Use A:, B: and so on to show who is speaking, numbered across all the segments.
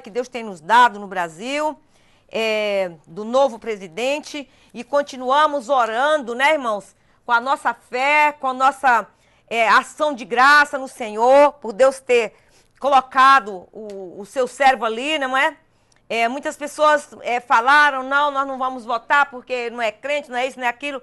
A: que Deus tem nos dado no Brasil, é, do novo presidente, e continuamos orando, né, irmãos, com a nossa fé, com a nossa é, ação de graça no Senhor, por Deus ter colocado o, o seu servo ali, não é? é muitas pessoas é, falaram, não, nós não vamos votar porque não é crente, não é isso, não é aquilo.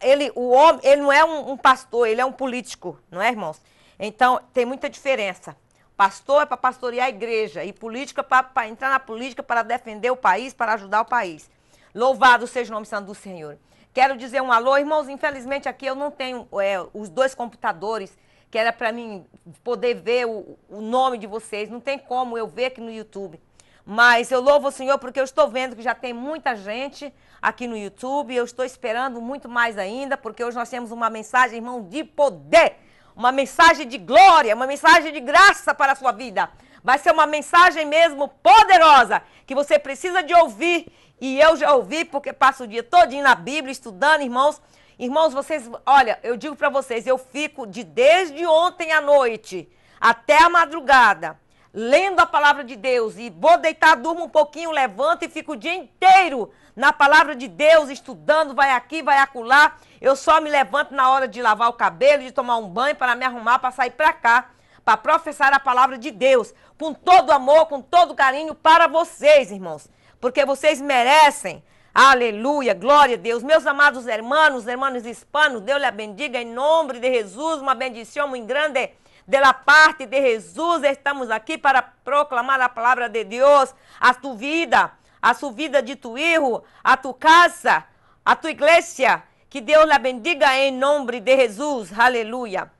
A: Ele, o homem, ele não é um, um pastor, ele é um político, não é, irmãos? Então, tem muita diferença. Pastor é para pastorear a igreja e política para entrar na política para defender o país, para ajudar o país. Louvado seja o nome santo do Senhor. Quero dizer um alô, irmãos. Infelizmente aqui eu não tenho é, os dois computadores que era para mim poder ver o, o nome de vocês. Não tem como eu ver aqui no YouTube. Mas eu louvo o Senhor porque eu estou vendo que já tem muita gente aqui no YouTube. Eu estou esperando muito mais ainda, porque hoje nós temos uma mensagem, irmão, de poder uma mensagem de glória, uma mensagem de graça para a sua vida. Vai ser uma mensagem mesmo poderosa que você precisa de ouvir. E eu já ouvi porque passo o dia todinho na Bíblia estudando, irmãos. Irmãos, vocês, olha, eu digo para vocês, eu fico de desde ontem à noite até a madrugada lendo a palavra de Deus e vou deitar, durmo um pouquinho, levanto e fico o dia inteiro na palavra de Deus, estudando, vai aqui, vai acolá. Eu só me levanto na hora de lavar o cabelo, de tomar um banho, para me arrumar, para sair para cá, para professar a palavra de Deus, com todo amor, com todo carinho para vocês, irmãos, porque vocês merecem. Aleluia, glória a Deus. Meus amados irmãos, irmãos hispanos, Deus lhe bendiga em nome de Jesus, uma bendição muito grande. Pela parte de Jesus, estamos aqui para proclamar a palavra de Deus, a tua vida, a sua vida de tu erro, a tua casa, a tua igreja, Que Deus la bendiga em nome de Jesus. Aleluia.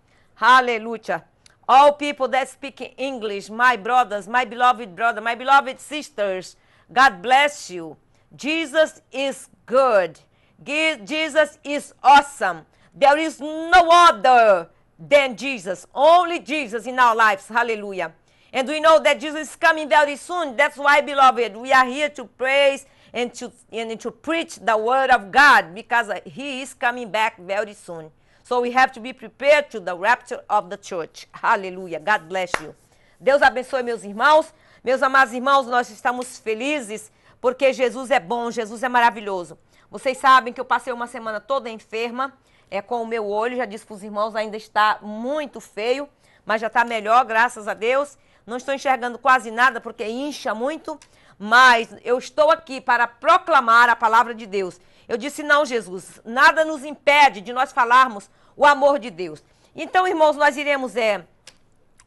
A: Aleluia. All people that speak English, my brothers, my beloved brother, my beloved sisters, God bless you. Jesus is good. Jesus is awesome. There is no other than Jesus. Only Jesus in our lives. Hallelujah. And we know that Jesus is coming very soon. That's why, beloved, we are here to praise and to, and to preach the word of God because he is coming back very soon. So we have to be prepared to the rapture of the church. Hallelujah. God bless you. Deus abençoe meus irmãos. Meus amados irmãos, nós estamos felizes porque Jesus é bom, Jesus é maravilhoso. Vocês sabem que eu passei uma semana toda enferma, é com o meu olho, já disse para os irmãos, ainda está muito feio, mas já está melhor, graças a Deus. Não estou enxergando quase nada porque incha muito, mas eu estou aqui para proclamar a palavra de Deus. Eu disse: Não, Jesus, nada nos impede de nós falarmos o amor de Deus. Então, irmãos, nós iremos é,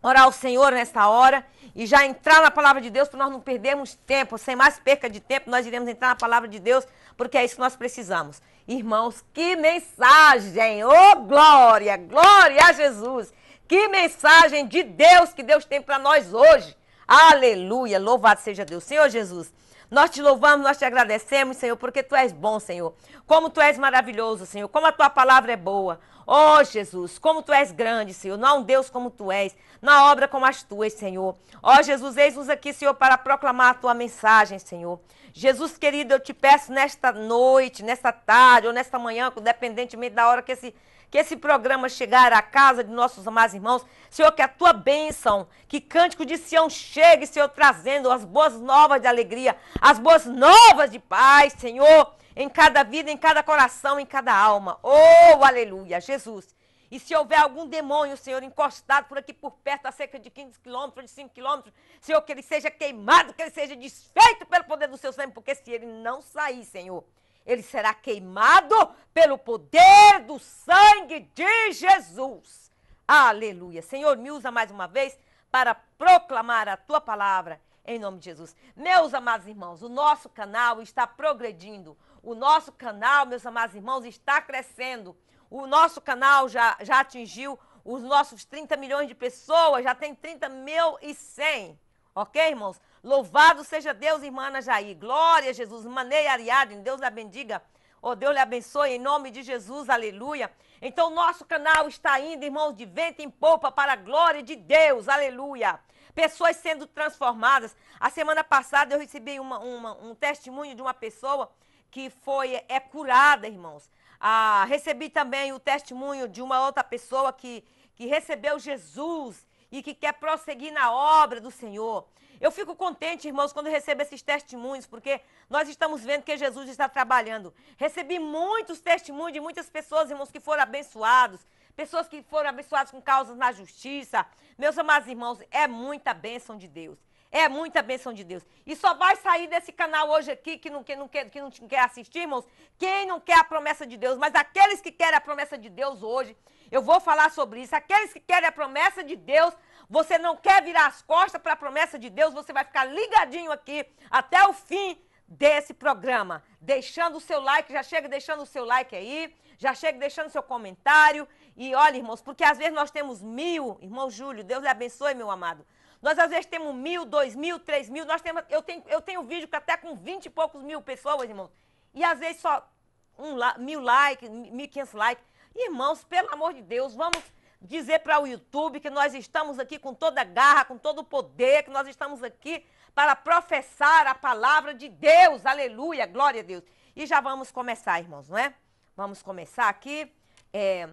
A: orar ao Senhor nesta hora e já entrar na palavra de Deus para nós não perdermos tempo, sem mais perca de tempo, nós iremos entrar na palavra de Deus, porque é isso que nós precisamos. Irmãos, que mensagem! Oh, glória! Glória a Jesus! Que mensagem de Deus que Deus tem para nós hoje! Aleluia, louvado seja Deus. Senhor Jesus, nós te louvamos, nós te agradecemos, Senhor, porque tu és bom, Senhor. Como tu és maravilhoso, Senhor. Como a tua palavra é boa. Ó oh, Jesus, como tu és grande, Senhor. Não há um Deus como tu és. Na obra como as tuas, Senhor. Ó oh, Jesus, eis-nos aqui, Senhor, para proclamar a tua mensagem, Senhor. Jesus querido, eu te peço nesta noite, nesta tarde ou nesta manhã, independentemente da hora que esse que esse programa chegar à casa de nossos amados irmãos. Senhor, que a tua bênção, que cântico de Sião chegue, Senhor, trazendo as boas novas de alegria, as boas novas de paz, Senhor, em cada vida, em cada coração, em cada alma. Oh, aleluia, Jesus. E se houver algum demônio, Senhor, encostado por aqui por perto, a cerca de 15 quilômetros, de 5 quilômetros, Senhor, que ele seja queimado, que ele seja desfeito pelo poder do seu sangue, porque se ele não sair, Senhor, ele será queimado pelo poder do sangue de Jesus. Aleluia. Senhor, me usa mais uma vez para proclamar a tua palavra em nome de Jesus. Meus amados irmãos, o nosso canal está progredindo. O nosso canal, meus amados irmãos, está crescendo. O nosso canal já, já atingiu os nossos 30 milhões de pessoas, já tem 30 mil e 100. Ok, irmãos? Louvado seja Deus, irmã Ana Jair. Glória a Jesus. Manei Ariadne, Deus a bendiga. Oh, Deus lhe abençoe em nome de Jesus, aleluia. Então, nosso canal está indo, irmãos, de vento em popa para a glória de Deus, aleluia. Pessoas sendo transformadas. A semana passada eu recebi uma, uma, um testemunho de uma pessoa que foi é curada, irmãos. Ah, recebi também o testemunho de uma outra pessoa que, que recebeu Jesus e que quer prosseguir na obra do Senhor. Eu fico contente, irmãos, quando recebo esses testemunhos, porque nós estamos vendo que Jesus está trabalhando. Recebi muitos testemunhos de muitas pessoas, irmãos, que foram abençoados, pessoas que foram abençoadas com causas na justiça. Meus amados irmãos, é muita bênção de Deus. É muita bênção de Deus. E só vai sair desse canal hoje aqui que não, que não, quer, que não quer assistir, irmãos, quem não quer a promessa de Deus. Mas aqueles que querem a promessa de Deus hoje, eu vou falar sobre isso. Aqueles que querem a promessa de Deus, você não quer virar as costas para a promessa de Deus, você vai ficar ligadinho aqui até o fim desse programa. Deixando o seu like, já chega deixando o seu like aí, já chega deixando o seu comentário. E olha, irmãos, porque às vezes nós temos mil, irmão Júlio, Deus lhe abençoe, meu amado. Nós às vezes temos mil, dois mil, três mil. Nós temos, eu, tenho, eu tenho vídeo que até com vinte e poucos mil pessoas, irmãos. E às vezes só um, mil likes, mil e quinhentos likes. Irmãos, pelo amor de Deus, vamos dizer para o YouTube que nós estamos aqui com toda a garra, com todo o poder, que nós estamos aqui para professar a palavra de Deus. Aleluia, glória a Deus. E já vamos começar, irmãos, não é? Vamos começar aqui. É,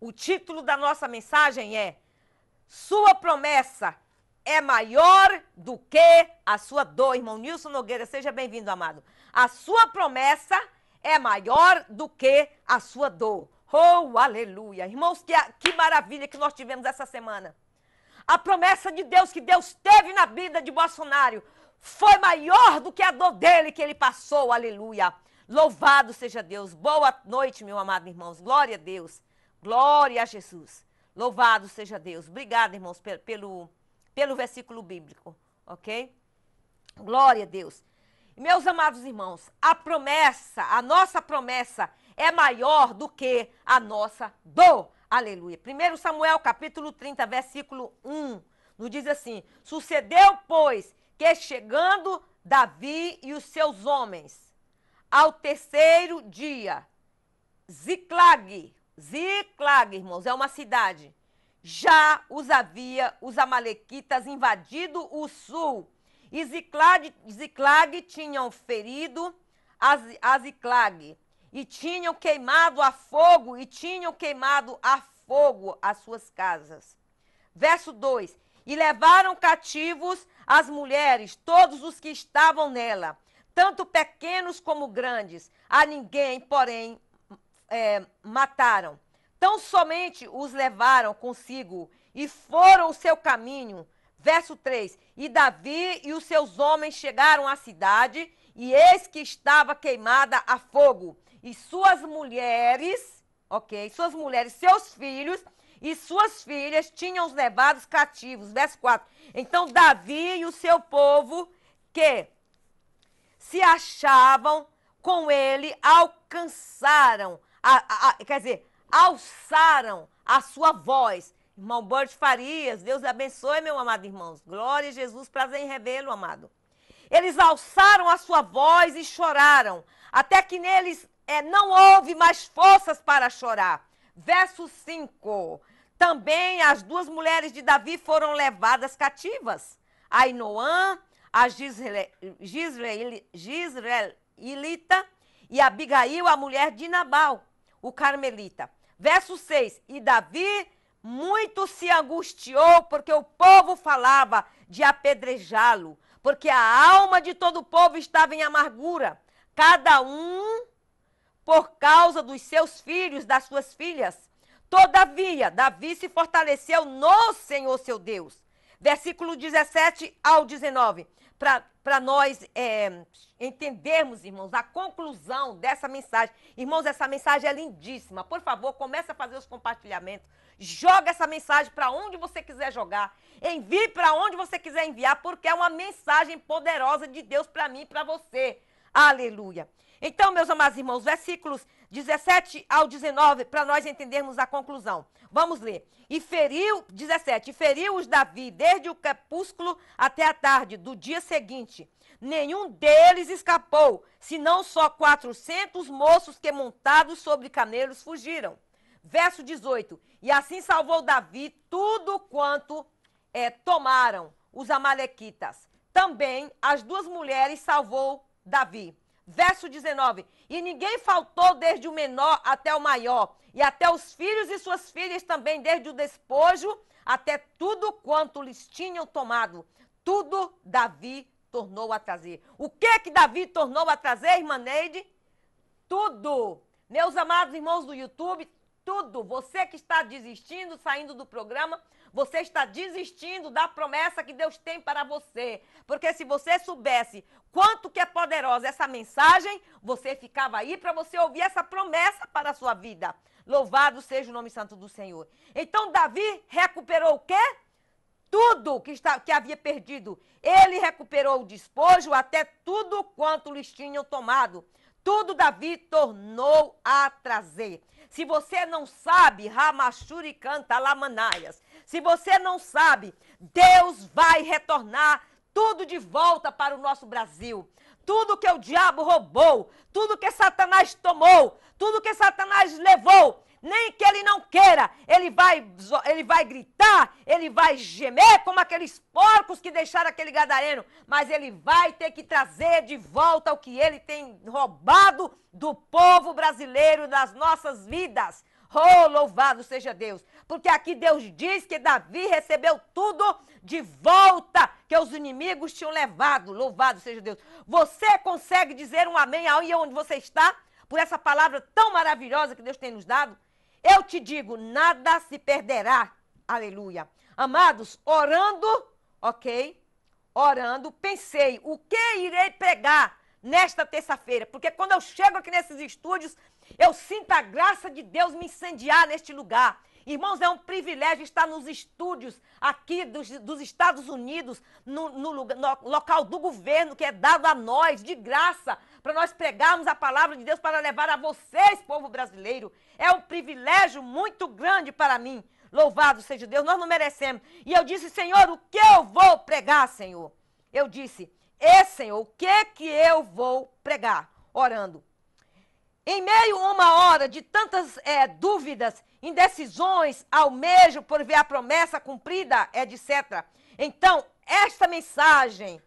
A: o título da nossa mensagem é Sua promessa é maior do que a sua dor, irmão Nilson Nogueira. Seja bem-vindo, amado. A sua promessa é maior do que a sua dor. Oh, aleluia. Irmãos, que, que maravilha que nós tivemos essa semana. A promessa de Deus que Deus teve na vida de Bolsonaro foi maior do que a dor dele que ele passou. Aleluia. Louvado seja Deus. Boa noite, meu amado irmãos. Glória a Deus. Glória a Jesus. Louvado seja Deus. Obrigada, irmãos, pelo pelo versículo bíblico, ok? Glória a Deus. Meus amados irmãos, a promessa, a nossa promessa é maior do que a nossa dor. Aleluia. 1 Samuel capítulo 30, versículo 1, nos diz assim: Sucedeu, pois, que chegando Davi e os seus homens ao terceiro dia, Ziclag, Ziclag, irmãos, é uma cidade já os havia os amalequitas invadido o sul e Ziclag, tinham ferido a, Ziclag e tinham queimado a fogo e tinham queimado a fogo as suas casas. Verso 2: E levaram cativos as mulheres, todos os que estavam nela, tanto pequenos como grandes, a ninguém, porém, é, mataram Tão somente os levaram consigo e foram o seu caminho. Verso 3: E Davi e os seus homens chegaram à cidade, e eis que estava queimada a fogo, e suas mulheres, ok, suas mulheres, seus filhos e suas filhas tinham os levados cativos. Verso 4. Então Davi e o seu povo, que se achavam com ele, alcançaram, a, a, a, quer dizer, alçaram a sua voz. Irmão Bert Farias, Deus abençoe, meu amado irmão. Glória a Jesus, prazer em revê-lo, amado. Eles alçaram a sua voz e choraram, até que neles é, não houve mais forças para chorar. Verso 5. Também as duas mulheres de Davi foram levadas cativas. Ainoã, a Inoã, a Gisreelita e Abigail, a mulher de Nabal, o carmelita. Verso 6: E Davi muito se angustiou, porque o povo falava de apedrejá-lo, porque a alma de todo o povo estava em amargura, cada um por causa dos seus filhos, das suas filhas. Todavia, Davi se fortaleceu no Senhor seu Deus. Versículo 17 ao 19 para nós é, entendermos, irmãos, a conclusão dessa mensagem. Irmãos, essa mensagem é lindíssima. Por favor, comece a fazer os compartilhamentos. Joga essa mensagem para onde você quiser jogar. Envie para onde você quiser enviar, porque é uma mensagem poderosa de Deus para mim e para você. Aleluia. Então, meus amados irmãos, versículos 17 ao 19, para nós entendermos a conclusão. Vamos ler. E feriu, 17, e feriu-os Davi desde o crepúsculo até a tarde do dia seguinte. Nenhum deles escapou, senão só 400 moços que montados sobre camelos fugiram. Verso 18. E assim salvou Davi tudo quanto é, tomaram os amalequitas. Também as duas mulheres salvou Davi verso 19: E ninguém faltou desde o menor até o maior, e até os filhos e suas filhas também, desde o despojo até tudo quanto lhes tinham tomado. Tudo Davi tornou a trazer. O que que Davi tornou a trazer, irmã Neide? Tudo. Meus amados irmãos do YouTube, tudo. Você que está desistindo, saindo do programa, você está desistindo da promessa que Deus tem para você. Porque se você soubesse quanto que é poderosa essa mensagem, você ficava aí para você ouvir essa promessa para a sua vida. Louvado seja o nome santo do Senhor. Então Davi recuperou o quê? Tudo que, está, que havia perdido. Ele recuperou o despojo até tudo quanto lhes tinham tomado. Tudo Davi tornou a trazer. Se você não sabe, Ramachuri canta lamanaias. Se você não sabe, Deus vai retornar tudo de volta para o nosso Brasil. Tudo que o diabo roubou, tudo que Satanás tomou, tudo que Satanás levou, nem que ele não queira, ele vai, ele vai gritar, ele vai gemer como aqueles porcos que deixaram aquele gadareno, mas ele vai ter que trazer de volta o que ele tem roubado do povo brasileiro, das nossas vidas. Oh, louvado seja Deus! Porque aqui Deus diz que Davi recebeu tudo de volta que os inimigos tinham levado. Louvado seja Deus! Você consegue dizer um amém aí onde você está? Por essa palavra tão maravilhosa que Deus tem nos dado? Eu te digo, nada se perderá. Aleluia. Amados, orando, ok? Orando, pensei, o que irei pregar nesta terça-feira? Porque quando eu chego aqui nesses estúdios, eu sinto a graça de Deus me incendiar neste lugar. Irmãos, é um privilégio estar nos estúdios aqui dos, dos Estados Unidos, no, no, no, local do governo que é dado a nós, de graça, para nós pregarmos a palavra de Deus para levar a vocês, povo brasileiro. É um privilégio muito grande para mim. Louvado seja Deus, nós não merecemos. E eu disse, Senhor, o que eu vou pregar, Senhor? Eu disse, e Senhor, o que que eu vou pregar? Orando. Em meio a uma hora de tantas é, dúvidas, indecisões, almejo por ver a promessa cumprida, etc. Então, esta mensagem,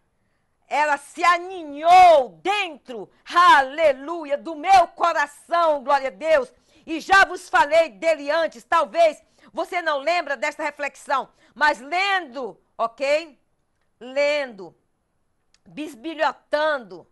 A: ela se aninhou dentro, aleluia, do meu coração, glória a Deus. E já vos falei dele antes, talvez você não lembra desta reflexão, mas lendo, ok? Lendo, bisbilhotando,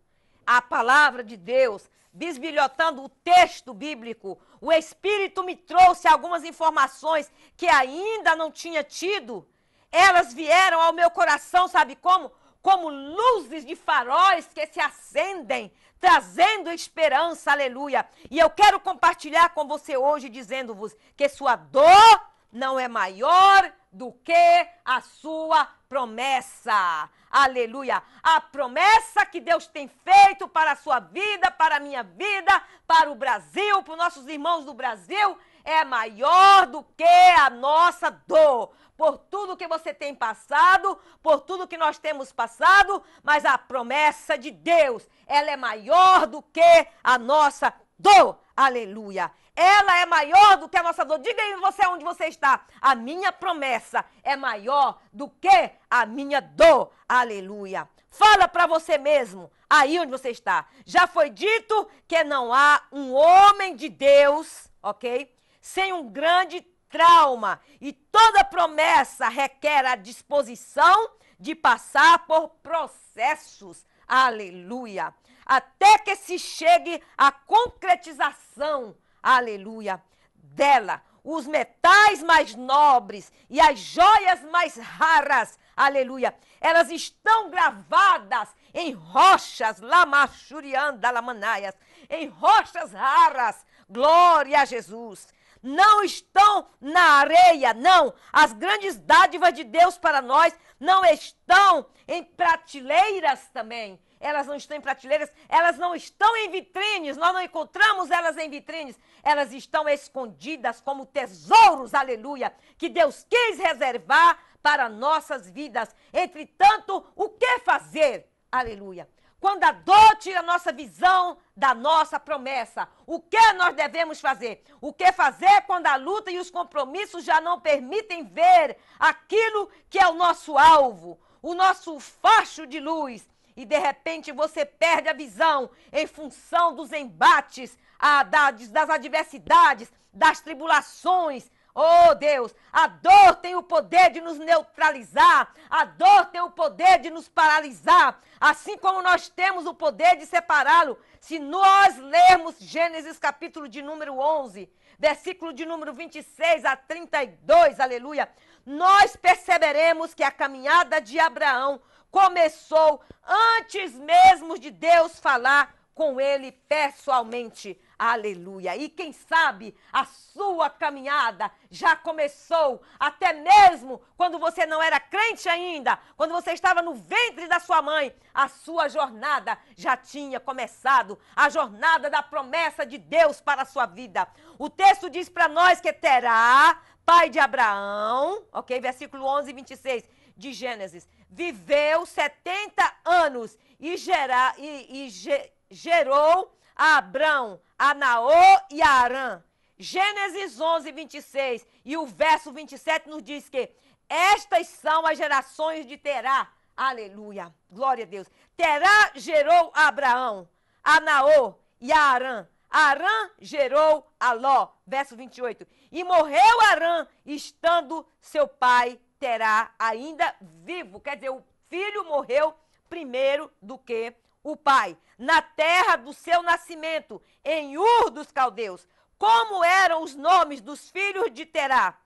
A: a palavra de Deus, bisbilhotando o texto bíblico, o Espírito me trouxe algumas informações que ainda não tinha tido. Elas vieram ao meu coração, sabe como? Como luzes de faróis que se acendem, trazendo esperança, aleluia. E eu quero compartilhar com você hoje, dizendo-vos que sua dor não é maior do que a sua promessa. Aleluia! A promessa que Deus tem feito para a sua vida, para a minha vida, para o Brasil, para os nossos irmãos do Brasil, é maior do que a nossa dor. Por tudo que você tem passado, por tudo que nós temos passado, mas a promessa de Deus, ela é maior do que a nossa dor. Aleluia. Ela é maior do que a nossa dor. Diga aí você é onde você está. A minha promessa é maior do que a minha dor. Aleluia. Fala para você mesmo, aí onde você está. Já foi dito que não há um homem de Deus, ok? Sem um grande trauma. E toda promessa requer a disposição de passar por processos. Aleluia até que se chegue à concretização, aleluia, dela. Os metais mais nobres e as joias mais raras, aleluia, elas estão gravadas em rochas, lamachurianda, lamanaias, em rochas raras, glória a Jesus não estão na areia, não. As grandes dádivas de Deus para nós não estão em prateleiras também, elas não estão em prateleiras, elas não estão em vitrines, nós não encontramos elas em vitrines, elas estão escondidas como tesouros, aleluia, que Deus quis reservar para nossas vidas. Entretanto, o que fazer? Aleluia. Quando a dor tira a nossa visão da nossa promessa, o que nós devemos fazer? O que fazer quando a luta e os compromissos já não permitem ver aquilo que é o nosso alvo, o nosso facho de luz? e de repente você perde a visão em função dos embates, a, da, das adversidades, das tribulações. Oh Deus, a dor tem o poder de nos neutralizar, a dor tem o poder de nos paralisar, assim como nós temos o poder de separá-lo. Se nós lermos Gênesis capítulo de número 11, versículo de número 26 a 32, aleluia, nós perceberemos que a caminhada de Abraão começou antes mesmo de Deus falar com ele pessoalmente. Aleluia! E quem sabe a sua caminhada já começou, até mesmo quando você não era crente ainda, quando você estava no ventre da sua mãe, a sua jornada já tinha começado a jornada da promessa de Deus para a sua vida. O texto diz para nós que terá pai de Abraão, ok? Versículo 11 e 26 de Gênesis, viveu 70 anos e, gerar, e, e ge, gerou a Abrão, Anaô e Arã. Gênesis 11, 26 e o verso 27 nos diz que estas são as gerações de Terá. Aleluia, glória a Deus. Terá gerou a Abraão, Anaô e Arã. Arã gerou a Ló, verso 28. E morreu Arã, estando seu pai terá ainda vivo. Quer dizer, o filho morreu primeiro do que o pai, na terra do seu nascimento, em Ur dos Caldeus. Como eram os nomes dos filhos de Terá?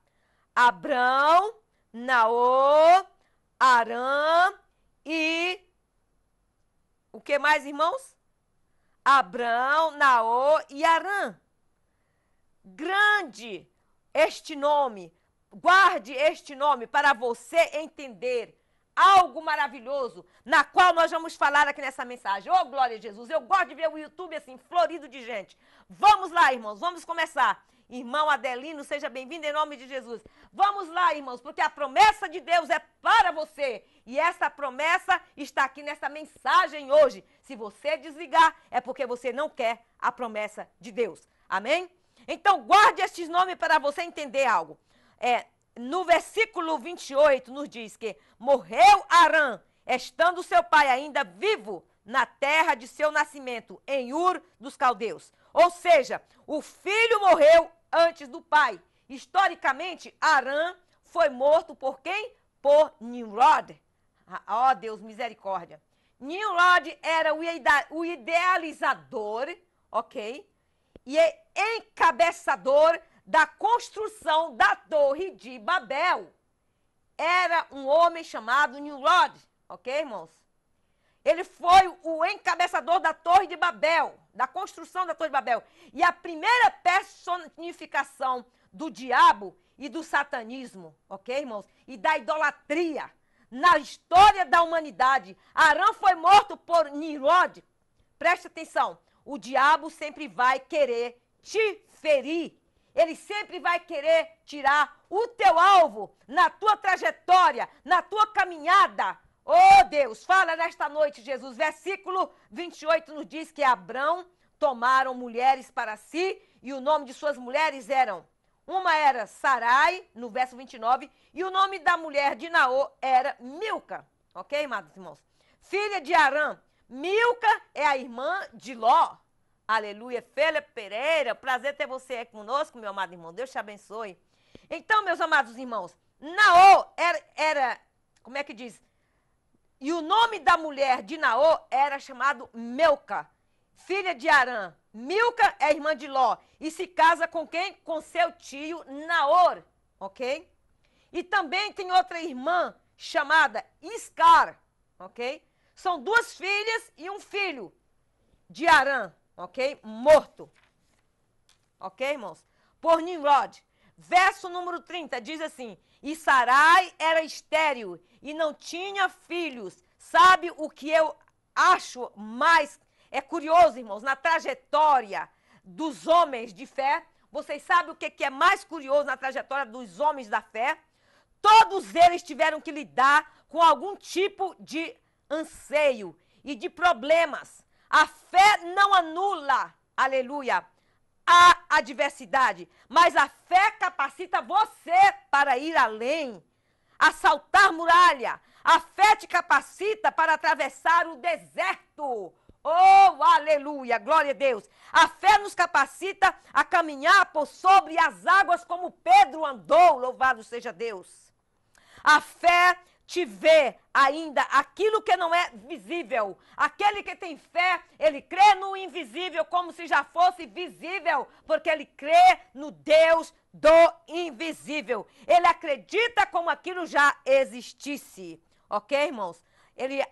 A: Abrão, Naô, Arã e. O que mais, irmãos? Abrão, Naô e Arã. Grande este nome, Guarde este nome para você entender algo maravilhoso, na qual nós vamos falar aqui nessa mensagem. Oh, glória a Jesus! Eu gosto de ver o YouTube assim, florido de gente. Vamos lá, irmãos, vamos começar. Irmão Adelino, seja bem-vindo em nome de Jesus. Vamos lá, irmãos, porque a promessa de Deus é para você. E essa promessa está aqui nessa mensagem hoje. Se você desligar, é porque você não quer a promessa de Deus. Amém? Então, guarde estes nomes para você entender algo é, no versículo 28, nos diz que morreu Arã, estando seu pai ainda vivo na terra de seu nascimento, em Ur dos Caldeus. Ou seja, o filho morreu antes do pai. Historicamente, Arã foi morto por quem? Por Nimrod. Ah, ó oh, Deus, misericórdia. Nimrod era o idealizador, ok? E encabeçador da construção da Torre de Babel era um homem chamado Nimrod, ok, irmãos? Ele foi o encabeçador da Torre de Babel, da construção da Torre de Babel. E a primeira personificação do diabo e do satanismo, ok, irmãos? E da idolatria na história da humanidade. Arão foi morto por Nimrod. Preste atenção, o diabo sempre vai querer te ferir ele sempre vai querer tirar o teu alvo na tua trajetória, na tua caminhada. Oh Deus, fala nesta noite, Jesus. Versículo 28 nos diz que Abrão tomaram mulheres para si e o nome de suas mulheres eram. Uma era Sarai, no verso 29, e o nome da mulher de Naô era Milca. Ok, amados irmãos? Filha de Arã. Milca é a irmã de Ló. Aleluia. Felia Pereira, prazer ter você aqui conosco, meu amado irmão. Deus te abençoe. Então, meus amados irmãos, Naô era, era como é que diz? E o nome da mulher de Naô era chamado Melca, filha de Arã. Milca é irmã de Ló e se casa com quem? Com seu tio Naor, ok? E também tem outra irmã chamada Iscar, ok? São duas filhas e um filho de Arã, ok? Morto. Ok, irmãos? Por Nimrod. Verso número 30 diz assim: E Sarai era estéril e não tinha filhos. Sabe o que eu acho mais é curioso, irmãos, na trajetória dos homens de fé? Vocês sabem o que, que é mais curioso na trajetória dos homens da fé? Todos eles tiveram que lidar com algum tipo de anseio e de problemas. A fé não anula, aleluia, a adversidade, mas a fé capacita você para ir além, assaltar muralha. A fé te capacita para atravessar o deserto. Oh, aleluia, glória a Deus. A fé nos capacita a caminhar por sobre as águas como Pedro andou, louvado seja Deus. A fé te vê ainda aquilo que não é visível. Aquele que tem fé, ele crê no invisível como se já fosse visível, porque ele crê no Deus do invisível. Ele acredita como aquilo já existisse. Ok, irmãos? Ele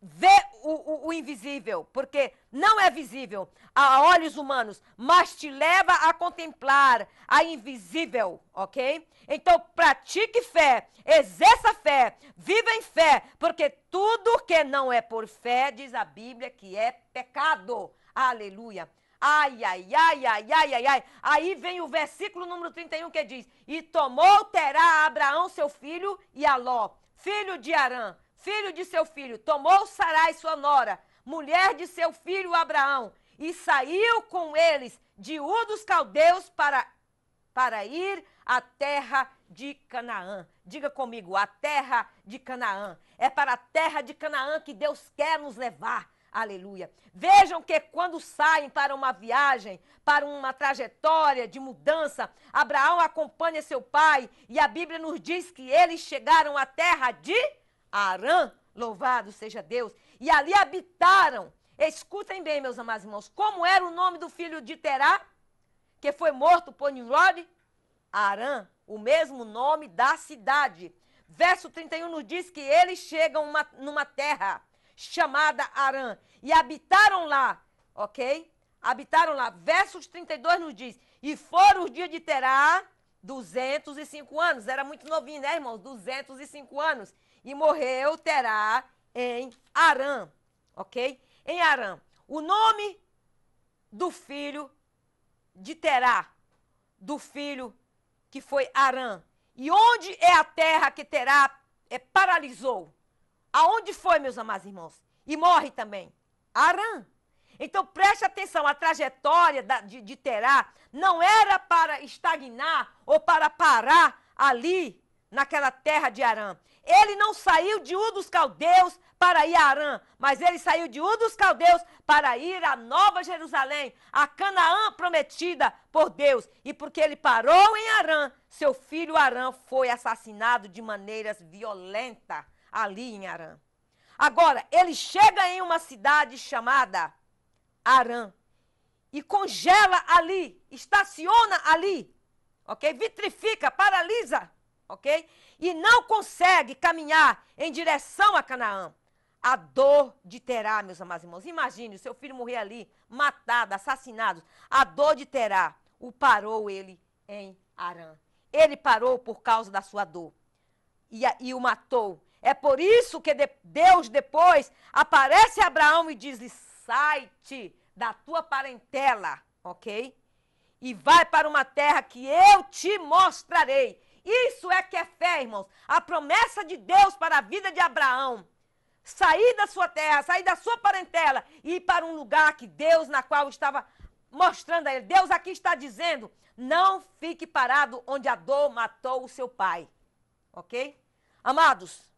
A: vê o, o, o, invisível, porque não é visível a olhos humanos, mas te leva a contemplar a invisível, ok? Então pratique fé, exerça fé, viva em fé, porque tudo que não é por fé, diz a Bíblia, que é pecado. Aleluia. Ai, ai, ai, ai, ai, ai, ai. Aí vem o versículo número 31 que diz: E tomou Terá Abraão seu filho e Aló, filho de Arã filho de seu filho, tomou Sarai sua nora, mulher de seu filho Abraão, e saiu com eles de Ur dos Caldeus para, para ir à terra de Canaã. Diga comigo, a terra de Canaã. É para a terra de Canaã que Deus quer nos levar. Aleluia. Vejam que quando saem para uma viagem, para uma trajetória de mudança, Abraão acompanha seu pai e a Bíblia nos diz que eles chegaram à terra de Arã, louvado seja Deus, e ali habitaram. Escutem bem, meus amados irmãos, como era o nome do filho de Terá, que foi morto por Nimrod? Arã, o mesmo nome da cidade. Verso 31 nos diz que eles chegam uma, numa terra chamada Arã e habitaram lá, ok? Habitaram lá. Versos 32 nos diz: E foram os dias de Terá 205 anos. Era muito novinho, né, irmãos? 205 anos e morreu Terá em Arã, ok? Em Arã. O nome do filho de Terá, do filho que foi Arã. E onde é a terra que Terá é, paralisou? Aonde foi, meus amados irmãos? E morre também. Arã. Então preste atenção, a trajetória da, de, de Terá não era para estagnar ou para parar ali naquela terra de Arã. Ele não saiu de Ur dos Caldeus para ir a Arã, mas ele saiu de Ur dos Caldeus para ir a Nova Jerusalém, a Canaã prometida por Deus. E porque ele parou em Arã, seu filho Arã foi assassinado de maneiras violentas ali em Arã. Agora, ele chega em uma cidade chamada Arã e congela ali, estaciona ali, ok? Vitrifica, paralisa ok? E não consegue caminhar em direção a Canaã. A dor de terá, meus amados irmãos. Imagine o seu filho morrer ali, matado, assassinado. A dor de terá o parou ele em Arã. Ele parou por causa da sua dor e, e o matou. É por isso que de, Deus depois aparece a Abraão e diz-lhe: sai-te da tua parentela, ok? E vai para uma terra que eu te mostrarei. Isso é que é fé, irmãos. A promessa de Deus para a vida de Abraão. Sair da sua terra, sair da sua parentela e ir para um lugar que Deus, na qual estava mostrando a ele. Deus aqui está dizendo: não fique parado onde a dor matou o seu pai. Ok? Amados,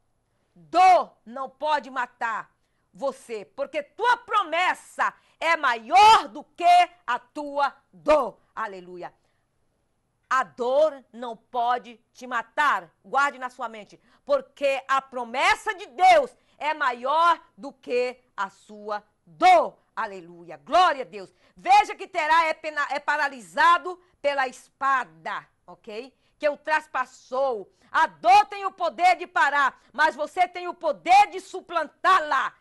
A: dor não pode matar você, porque tua promessa é maior do que a tua dor. Aleluia. A dor não pode te matar. Guarde na sua mente, porque a promessa de Deus é maior do que a sua dor. Aleluia. Glória a Deus. Veja que Terá é, pena, é paralisado pela espada, ok? Que o traspassou. A dor tem o poder de parar, mas você tem o poder de suplantá-la.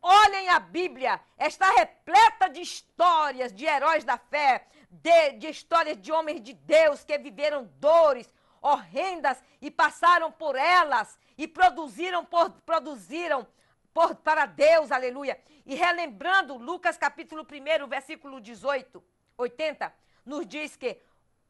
A: Olhem a Bíblia, está repleta de histórias de heróis da fé, de, de histórias de homens de Deus que viveram dores horrendas e passaram por elas e produziram, por, produziram por, para Deus, aleluia. E relembrando Lucas capítulo 1, versículo 18, 80, nos diz que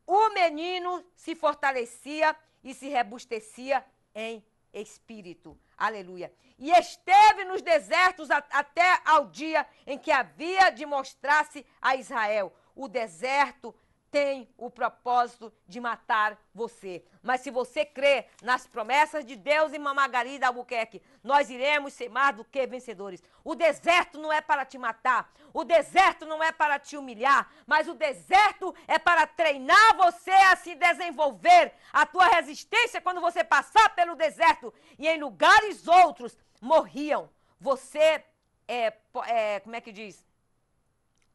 A: o menino se fortalecia e se rebustecia em espírito. Aleluia. E esteve nos desertos a, até ao dia em que havia de mostrar-se a Israel o deserto tem o propósito de matar você. Mas se você crê nas promessas de Deus, irmã Margarida Albuquerque, nós iremos ser mais do que vencedores. O deserto não é para te matar, o deserto não é para te humilhar, mas o deserto é para treinar você a se desenvolver, a tua resistência quando você passar pelo deserto e em lugares outros morriam. Você é, é como é que diz?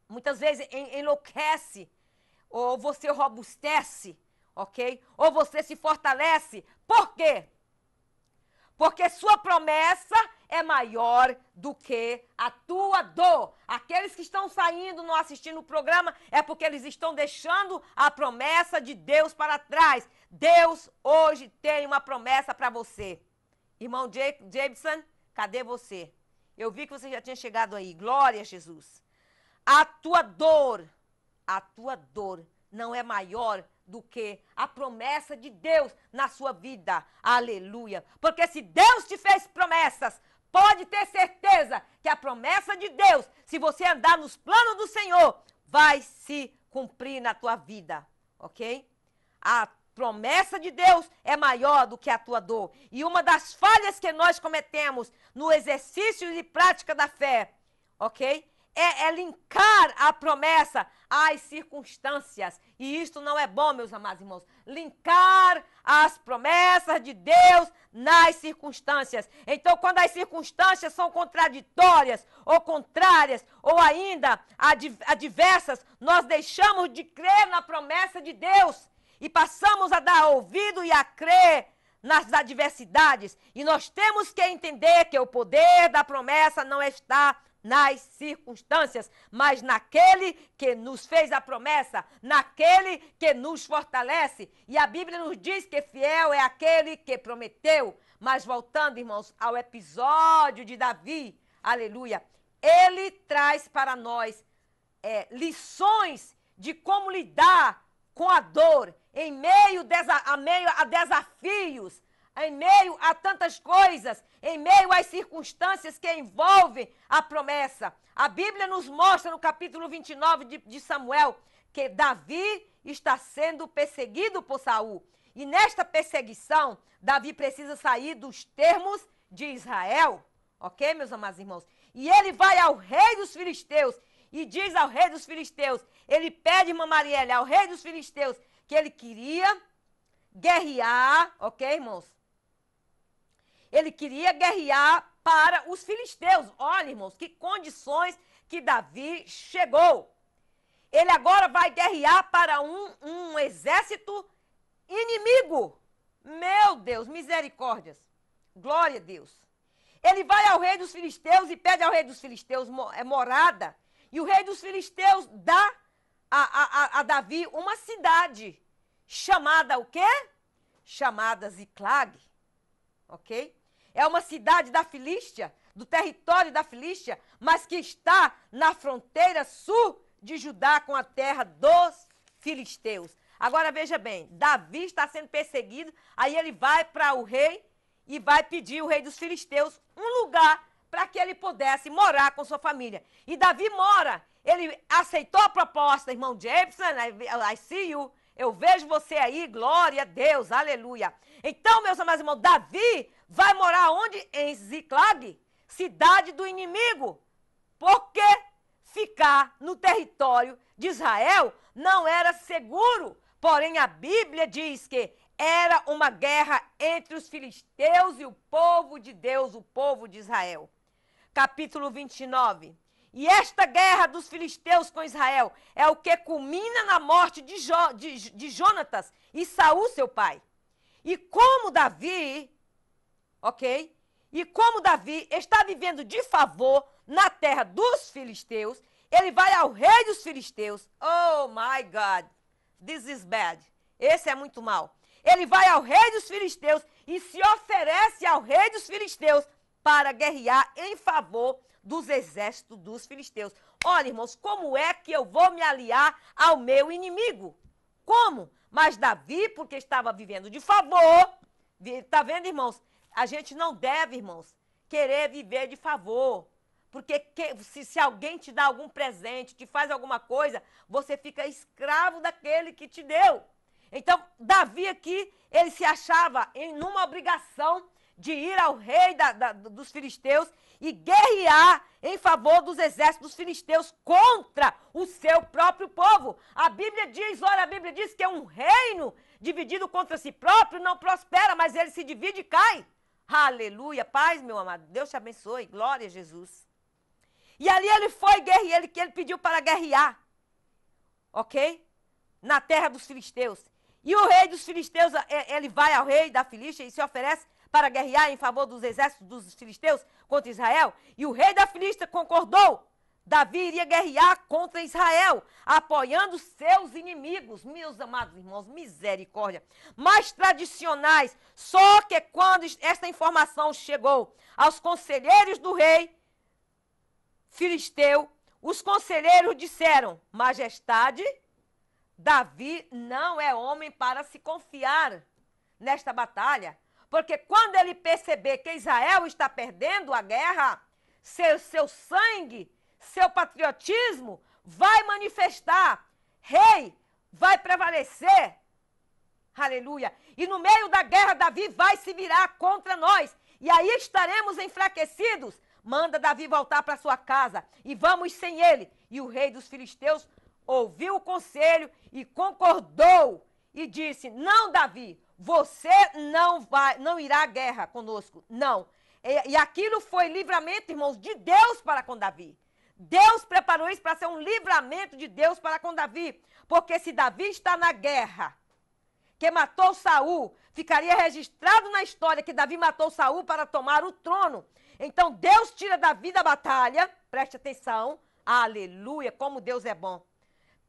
A: muitas vezes enlouquece, ou você robustece, ok? Ou você se fortalece. Por quê? Porque sua promessa é maior do que a tua dor. Aqueles que estão saindo, não assistindo o programa, é porque eles estão deixando a promessa de Deus para trás. Deus hoje tem uma promessa para você. Irmão Jameson, cadê você? Eu vi que você já tinha chegado aí. Glória a Jesus. A tua dor, a tua dor não é maior do que a promessa de Deus na sua vida. Aleluia. Porque se Deus te fez promessas, pode ter certeza que a promessa de Deus, se você andar nos planos do Senhor, vai se cumprir na tua vida, ok? A promessa de Deus é maior do que a tua dor. E uma das falhas que nós cometemos no exercício e prática da fé, ok? é, é linkar a promessa às circunstâncias. E isto não é bom, meus amados irmãos. Linkar as promessas de Deus nas circunstâncias. Então, quando as circunstâncias são contraditórias ou contrárias ou ainda adversas, nós deixamos de crer na promessa de Deus e passamos a dar ouvido e a crer nas adversidades. E nós temos que entender que o poder da promessa não está nas circunstâncias, mas naquele que nos fez a promessa, naquele que nos fortalece. E a Bíblia nos diz que fiel é aquele que prometeu. Mas voltando, irmãos, ao episódio de Davi, aleluia, ele traz para nós é, lições de como lidar com a dor, em meio a, meio a desafios, em meio a tantas coisas, em meio às circunstâncias que envolvem a promessa. A Bíblia nos mostra no capítulo 29 de, de Samuel que Davi está sendo perseguido por Saul. E nesta perseguição, Davi precisa sair dos termos de Israel. Ok, meus amados irmãos? E ele vai ao rei dos filisteus e diz ao rei dos filisteus: ele pede, irmã Marielle, ao rei dos filisteus que ele queria guerrear, ok, irmãos? Ele queria guerrear para os filisteus. Olha, irmãos, que condições que Davi chegou. Ele agora vai guerrear para um, um exército inimigo. Meu Deus, misericórdias. Glória a Deus. Ele vai ao rei dos filisteus e pede ao rei dos filisteus é, morada. E o rei dos filisteus dá a, a, a Davi uma cidade chamada o quê? Chamada Ziclag, ok? é uma cidade da Filístia, do território da Filístia, mas que está na fronteira sul de Judá com a terra dos filisteus. Agora veja bem, Davi está sendo perseguido, aí ele vai para o rei e vai pedir o rei dos filisteus um lugar para que ele pudesse morar com sua família. E Davi mora, ele aceitou a proposta, irmão Jefferson, né, I, I see you. Eu vejo você aí, glória a Deus, aleluia. Então, meus amados irmãos, Davi vai morar onde? Em Ziclag, cidade do inimigo. Porque ficar no território de Israel não era seguro. Porém, a Bíblia diz que era uma guerra entre os filisteus e o povo de Deus, o povo de Israel. Capítulo 29. E esta guerra dos filisteus com Israel é o que culmina na morte de, jo, de, de Jonatas e Saul, seu pai. E como Davi, ok? E como Davi está vivendo de favor na terra dos filisteus, ele vai ao rei dos filisteus. Oh my God, this is bad. Esse é muito mal. Ele vai ao rei dos filisteus e se oferece ao rei dos filisteus para guerrear em favor dos exércitos dos filisteus. Olha, irmãos, como é que eu vou me aliar ao meu inimigo? Como? Mas Davi, porque estava vivendo de favor, tá vendo, irmãos? A gente não deve, irmãos, querer viver de favor. Porque que, se, se alguém te dá algum presente, te faz alguma coisa, você fica escravo daquele que te deu. Então, Davi aqui, ele se achava em uma obrigação de ir ao rei da, da, dos filisteus e guerrear em favor dos exércitos filisteus contra o seu próprio povo. A Bíblia diz, olha, a Bíblia diz que é um reino dividido contra si próprio não prospera, mas ele se divide e cai. Aleluia, paz, meu amado. Deus te abençoe. Glória a Jesus. E ali ele foi guerrear, ele que ele pediu para guerrear. OK? Na terra dos filisteus. E o rei dos filisteus, é, ele vai ao rei da Filístia e se oferece para guerrear em favor dos exércitos dos filisteus contra Israel? E o rei da Filista concordou. Davi iria guerrear contra Israel, apoiando seus inimigos, meus amados irmãos, misericórdia, mais tradicionais. Só que quando esta informação chegou aos conselheiros do rei filisteu, os conselheiros disseram: Majestade, Davi não é homem para se confiar nesta batalha. Porque quando ele perceber que Israel está perdendo a guerra, seu, seu sangue, seu patriotismo vai manifestar. Rei vai prevalecer. Aleluia. E no meio da guerra, Davi vai se virar contra nós. E aí estaremos enfraquecidos. Manda Davi voltar para sua casa e vamos sem ele. E o rei dos filisteus ouviu o conselho e concordou e disse: Não, Davi, você não vai, não irá à guerra conosco. Não. E, e aquilo foi livramento, irmãos, de Deus para com Davi. Deus preparou isso para ser um livramento de Deus para com Davi. Porque se Davi está na guerra, que matou Saul, ficaria registrado na história que Davi matou Saul para tomar o trono. Então Deus tira Davi da batalha, preste atenção, aleluia, como Deus é bom.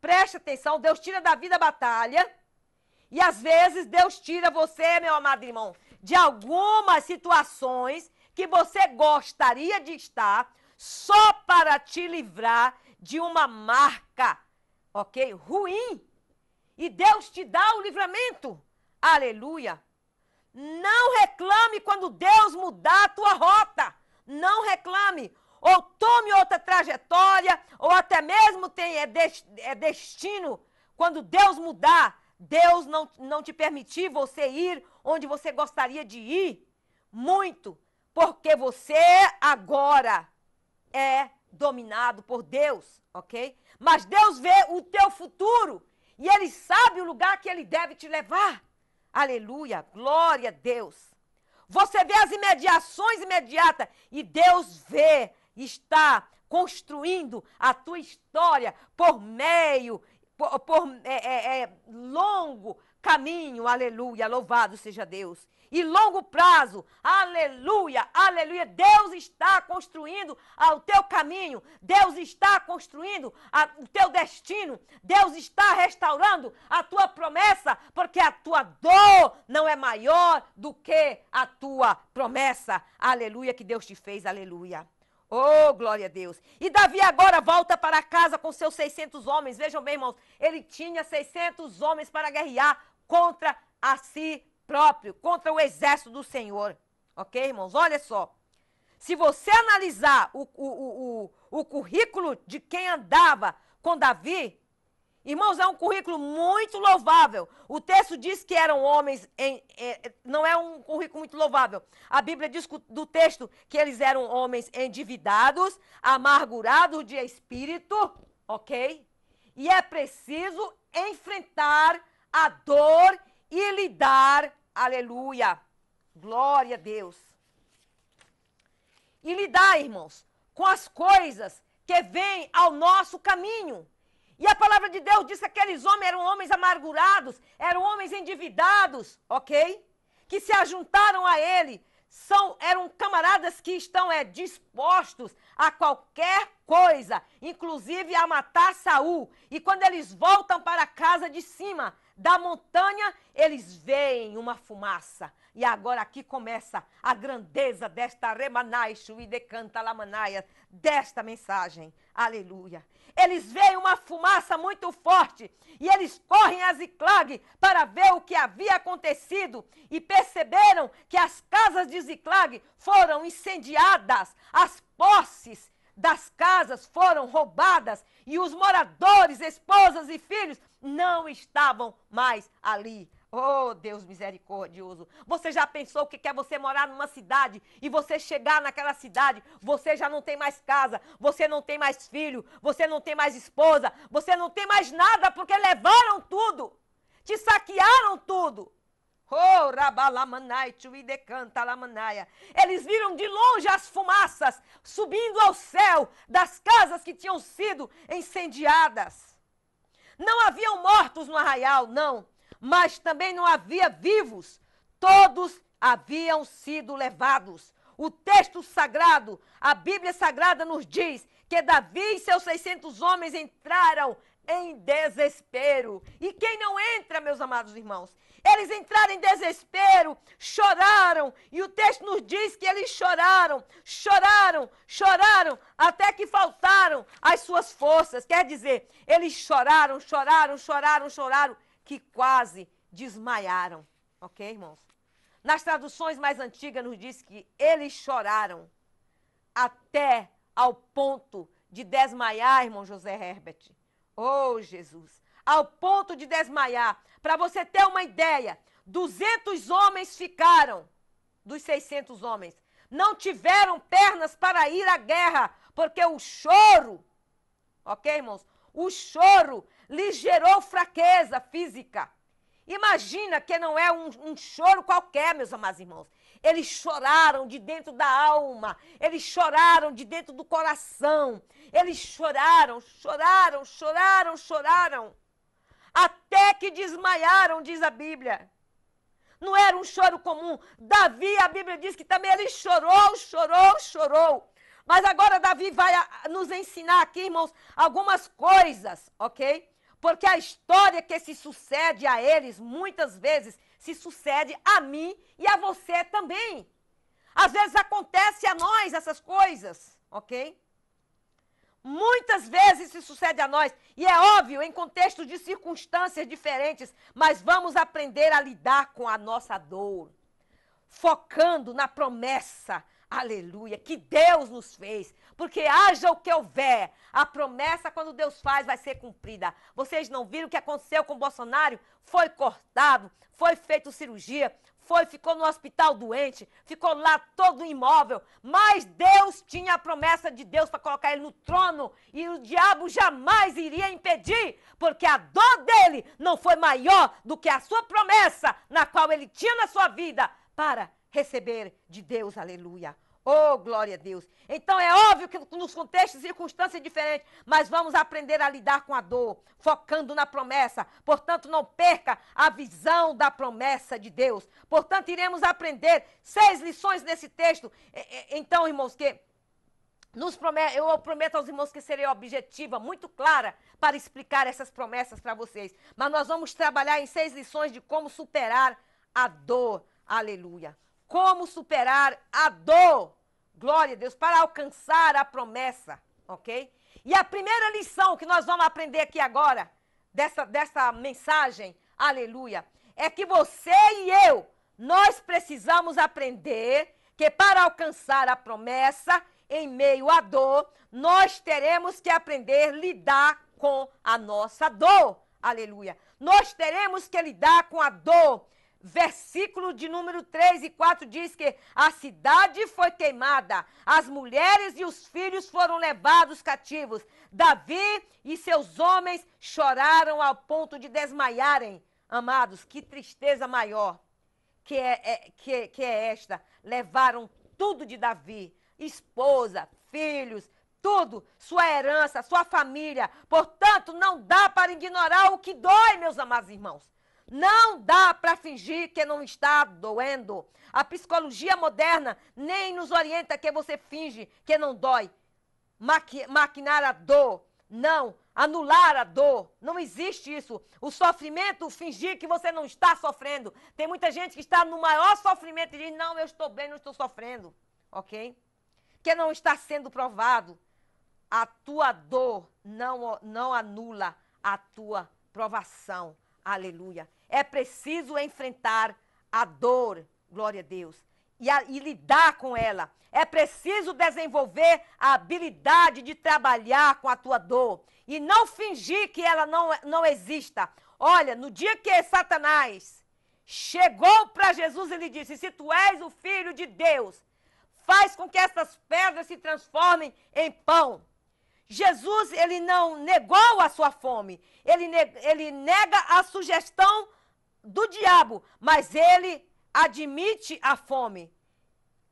A: Preste atenção, Deus tira Davi da batalha e às vezes Deus tira você, meu amado irmão, de algumas situações que você gostaria de estar só para te livrar de uma marca, ok? Ruim. E Deus te dá o livramento. Aleluia. Não reclame quando Deus mudar a tua rota. Não reclame. Ou tome outra trajetória, ou até mesmo tenha é destino quando Deus mudar Deus não, não te permitir você ir onde você gostaria de ir? Muito, porque você agora é dominado por Deus, ok? Mas Deus vê o teu futuro e Ele sabe o lugar que Ele deve te levar. Aleluia, glória a Deus. Você vê as imediações imediatas e Deus vê, está construindo a tua história por meio por, por é, é, é, longo caminho, aleluia, louvado seja Deus. E longo prazo, aleluia, aleluia. Deus está construindo o teu caminho, Deus está construindo a, o teu destino, Deus está restaurando a tua promessa, porque a tua dor não é maior do que a tua promessa, aleluia, que Deus te fez, aleluia. Oh, glória a Deus. E Davi agora volta para casa com seus 600 homens. Vejam bem, irmãos, ele tinha 600 homens para guerrear contra a si próprio, contra o exército do Senhor. Ok, irmãos? Olha só. Se você analisar o, o, o, o, o currículo de quem andava com Davi, Irmãos, é um currículo muito louvável. O texto diz que eram homens, em, é, não é um currículo muito louvável. A Bíblia diz do texto que eles eram homens endividados, amargurados de espírito, ok? E é preciso enfrentar a dor e lidar, aleluia, glória a Deus. E lidar, irmãos, com as coisas que vêm ao nosso caminho e a palavra de Deus diz que aqueles homens eram homens amargurados, eram homens endividados, ok? Que se ajuntaram a ele. São, eram camaradas que estão é, dispostos a qualquer coisa, inclusive a matar Saul. E quando eles voltam para a casa de cima da montanha, eles veem uma fumaça. E agora aqui começa a grandeza desta remanaixo e decanta lamanaia, desta mensagem. Aleluia eles veem uma fumaça muito forte e eles correm a Ziclag para ver o que havia acontecido e perceberam que as casas de Ziclag foram incendiadas, as posses das casas foram roubadas e os moradores, esposas e filhos não estavam mais ali. Oh, Deus misericordioso. Você já pensou o que é você morar numa cidade e você chegar naquela cidade, você já não tem mais casa, você não tem mais filho, você não tem mais esposa, você não tem mais nada porque levaram tudo. Te saquearam tudo. Oh, rabalamanai, decanta lamanaia. Eles viram de longe as fumaças subindo ao céu das casas que tinham sido incendiadas. Não haviam mortos no arraial, não mas também não havia vivos, todos haviam sido levados. O texto sagrado, a Bíblia Sagrada nos diz que Davi e seus 600 homens entraram em desespero. E quem não entra, meus amados irmãos? Eles entraram em desespero, choraram, e o texto nos diz que eles choraram, choraram, choraram, até que faltaram as suas forças. Quer dizer, eles choraram, choraram, choraram, choraram que quase desmaiaram. Ok, irmãos? Nas traduções mais antigas nos diz que eles choraram até ao ponto de desmaiar, irmão José Herbert. Oh, Jesus! Ao ponto de desmaiar. Para você ter uma ideia, 200 homens ficaram dos 600 homens. Não tiveram pernas para ir à guerra, porque o choro, ok, irmãos? O choro lhe gerou fraqueza física. Imagina que não é um, um choro qualquer, meus amados irmãos. Eles choraram de dentro da alma, eles choraram de dentro do coração, eles choraram, choraram, choraram, choraram, até que desmaiaram, diz a Bíblia. Não era um choro comum. Davi, a Bíblia diz que também ele chorou, chorou, chorou. Mas agora Davi vai nos ensinar aqui, irmãos, algumas coisas, ok? Porque a história que se sucede a eles, muitas vezes, se sucede a mim e a você também. Às vezes acontece a nós essas coisas, ok? Muitas vezes se sucede a nós, e é óbvio, em contexto de circunstâncias diferentes, mas vamos aprender a lidar com a nossa dor, focando na promessa, aleluia, que Deus nos fez, porque haja o que houver, a promessa quando Deus faz vai ser cumprida. Vocês não viram o que aconteceu com o Bolsonaro? Foi cortado, foi feito cirurgia, foi, ficou no hospital doente, ficou lá todo imóvel, mas Deus tinha a promessa de Deus para colocar ele no trono e o diabo jamais iria impedir, porque a dor dele não foi maior do que a sua promessa, na qual ele tinha na sua vida para receber de Deus, aleluia. Oh, glória a Deus. Então é óbvio que nos contextos e circunstâncias diferentes, mas vamos aprender a lidar com a dor, focando na promessa. Portanto, não perca a visão da promessa de Deus. Portanto, iremos aprender seis lições nesse texto. Então, irmãos, que Promet, eu prometo aos irmãos que serei objetiva, muito clara, para explicar essas promessas para vocês. Mas nós vamos trabalhar em seis lições de como superar a dor. Aleluia. Como superar a dor Glória a Deus, para alcançar a promessa, ok? E a primeira lição que nós vamos aprender aqui agora, dessa, dessa mensagem, aleluia, é que você e eu, nós precisamos aprender que para alcançar a promessa, em meio à dor, nós teremos que aprender a lidar com a nossa dor. Aleluia. Nós teremos que lidar com a dor versículo de número 3 e 4 diz que a cidade foi queimada, as mulheres e os filhos foram levados cativos. Davi e seus homens choraram ao ponto de desmaiarem. Amados, que tristeza maior que é, é que, que é esta. Levaram tudo de Davi: esposa, filhos, tudo, sua herança, sua família. Portanto, não dá para ignorar o que dói, meus amados irmãos. Não dá para fingir que não está doendo. A psicologia moderna nem nos orienta que você finge que não dói. Maqui maquinar a dor. Não, anular a dor. Não existe isso. O sofrimento, fingir que você não está sofrendo. Tem muita gente que está no maior sofrimento e diz: Não, eu estou bem, não estou sofrendo. Ok? Que não está sendo provado. A tua dor não, não anula a tua provação. Aleluia. É preciso enfrentar a dor, glória a Deus, e, a, e lidar com ela. É preciso desenvolver a habilidade de trabalhar com a tua dor e não fingir que ela não, não exista. Olha, no dia que Satanás chegou para Jesus e lhe disse: Se tu és o filho de Deus, faz com que essas pedras se transformem em pão. Jesus, ele não negou a sua fome, ele, ele nega a sugestão do diabo, mas ele admite a fome.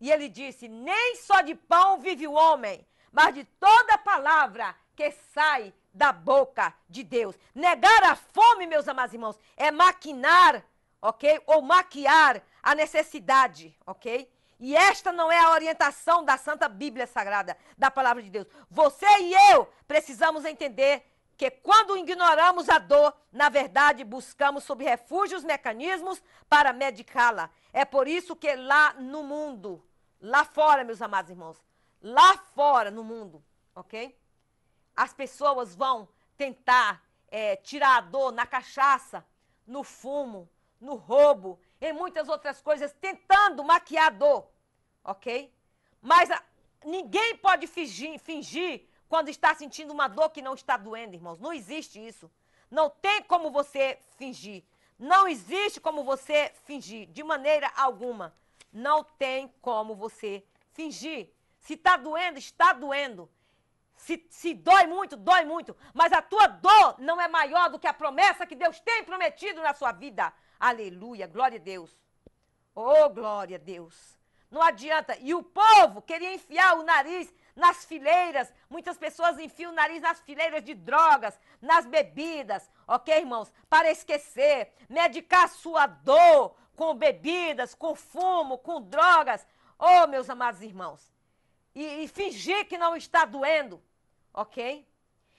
A: E ele disse: Nem só de pão vive o homem, mas de toda palavra que sai da boca de Deus. Negar a fome, meus amados irmãos, é maquinar, ok? Ou maquiar a necessidade, ok? E esta não é a orientação da Santa Bíblia Sagrada, da palavra de Deus. Você e eu precisamos entender que quando ignoramos a dor, na verdade buscamos sob refúgios mecanismos para medicá-la. É por isso que lá no mundo, lá fora, meus amados irmãos, lá fora no mundo, ok? As pessoas vão tentar é, tirar a dor na cachaça, no fumo, no roubo, em muitas outras coisas, tentando maquiar a dor, ok? Mas a, ninguém pode fingir, fingir quando está sentindo uma dor que não está doendo, irmãos. Não existe isso. Não tem como você fingir. Não existe como você fingir, de maneira alguma. Não tem como você fingir. Se está doendo, está doendo. Se, se dói muito, dói muito. Mas a tua dor não é maior do que a promessa que Deus tem prometido na sua vida. Aleluia, glória a Deus. Oh, glória a Deus. Não adianta. E o povo queria enfiar o nariz nas fileiras, muitas pessoas enfiam o nariz nas fileiras de drogas, nas bebidas, ok, irmãos? Para esquecer, medicar sua dor com bebidas, com fumo, com drogas, oh, meus amados irmãos, e, e fingir que não está doendo, ok?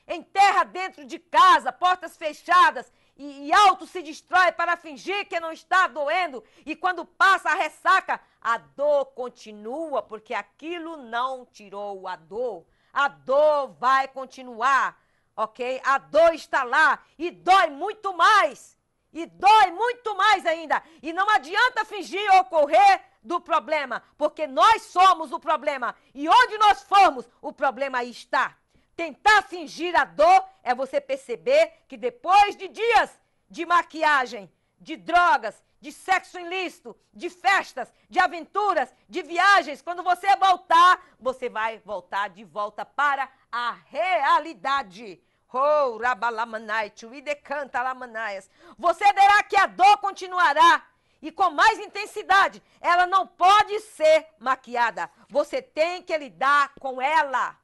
A: Enterra dentro de casa, portas fechadas e, e auto se destrói para fingir que não está doendo, e quando passa a ressaca, a dor continua, porque aquilo não tirou a dor. A dor vai continuar, ok? A dor está lá e dói muito mais. E dói muito mais ainda. E não adianta fingir ou correr do problema, porque nós somos o problema. E onde nós formos, o problema está. Tentar fingir a dor é você perceber que depois de dias de maquiagem, de drogas, de sexo ilícito, de festas, de aventuras, de viagens, quando você voltar, você vai voltar de volta para a realidade. Oh, rabalamanaitu, e decanta lamanaias. Você verá que a dor continuará e com mais intensidade. Ela não pode ser maquiada. Você tem que lidar com ela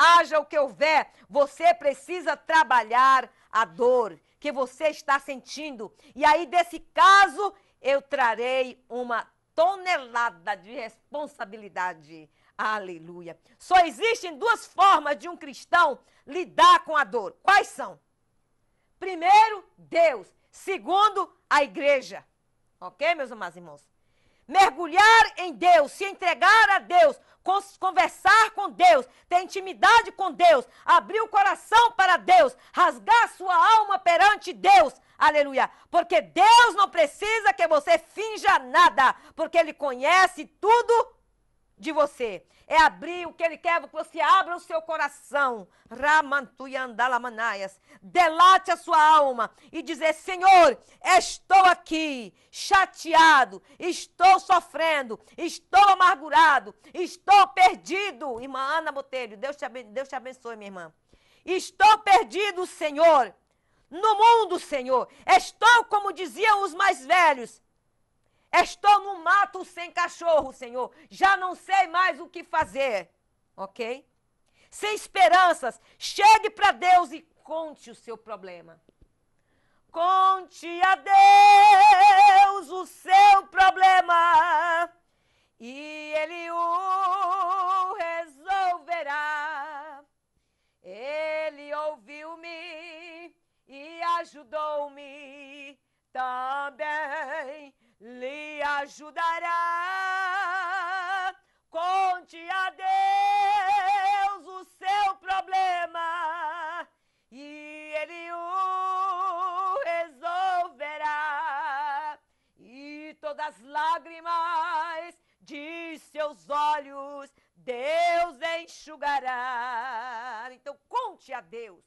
A: haja o que houver, você precisa trabalhar a dor que você está sentindo. E aí, desse caso, eu trarei uma tonelada de responsabilidade. Aleluia. Só existem duas formas de um cristão lidar com a dor. Quais são? Primeiro, Deus. Segundo, a igreja. Ok, meus amados irmãos? mergulhar em Deus, se entregar a Deus, conversar com Deus, ter intimidade com Deus, abrir o coração para Deus, rasgar sua alma perante Deus. Aleluia. Porque Deus não precisa que você finja nada, porque Ele conhece tudo de você é abrir o que Ele quer que você abra o seu coração. Ramantuyandalamanaias. Delate a sua alma e dizer: Senhor, estou aqui, chateado, estou sofrendo, estou amargurado, estou perdido. Irmã Ana Botelho, Deus te, Deus te abençoe, minha irmã. Estou perdido, Senhor. No mundo, Senhor, estou como diziam os mais velhos, Estou no mato sem cachorro, Senhor. Já não sei mais o que fazer. Ok? Sem esperanças. Chegue para Deus e conte o seu problema. Conte a Deus o seu problema e Ele o resolverá. Ele ouviu-me e ajudou-me também lhe ajudará. Conte a Deus o seu problema e ele o resolverá. E todas as lágrimas de seus olhos Deus enxugará. Então conte a Deus.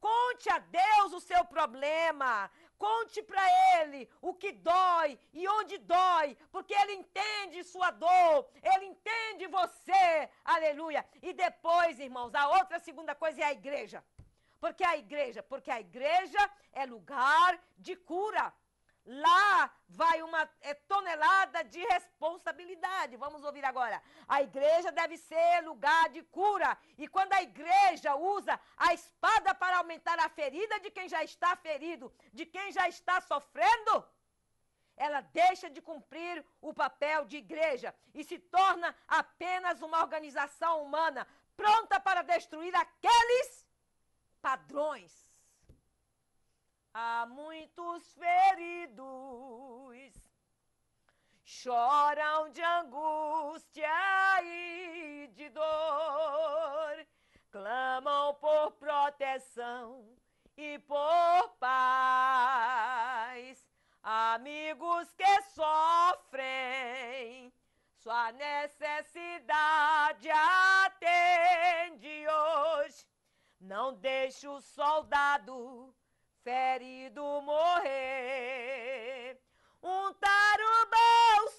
A: Conte a Deus o seu problema. Conte para ele o que dói e onde dói, porque ele entende sua dor, ele entende você. Aleluia. E depois, irmãos, a outra segunda coisa é a igreja. Porque a igreja, porque a igreja é lugar de cura. Lá vai uma é, tonelada de responsabilidade. Vamos ouvir agora. A igreja deve ser lugar de cura. E quando a igreja usa a espada para aumentar a ferida de quem já está ferido, de quem já está sofrendo, ela deixa de cumprir o papel de igreja e se torna apenas uma organização humana pronta para destruir aqueles padrões Há muitos feridos, choram de angústia e de dor, clamam por proteção e por paz. Amigos que sofrem, sua necessidade atende hoje. Não deixe o soldado ferido morrer, untar o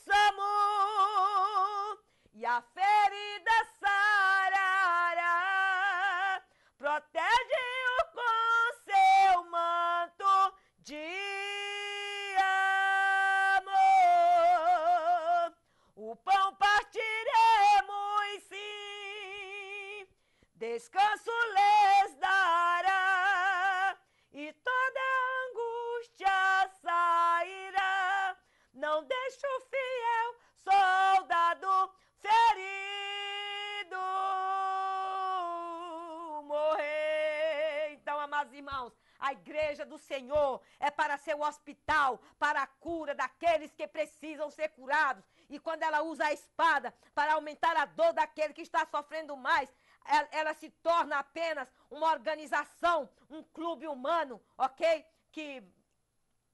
A: bálsamo e a ferida sarará, protege-o com seu manto de amor. O pão partiremos sim, descanso igreja do Senhor é para ser o hospital, para a cura daqueles que precisam ser curados. E quando ela usa a espada para aumentar a dor daquele que está sofrendo mais, ela, é, ela se torna apenas uma organização, um clube humano, ok? Que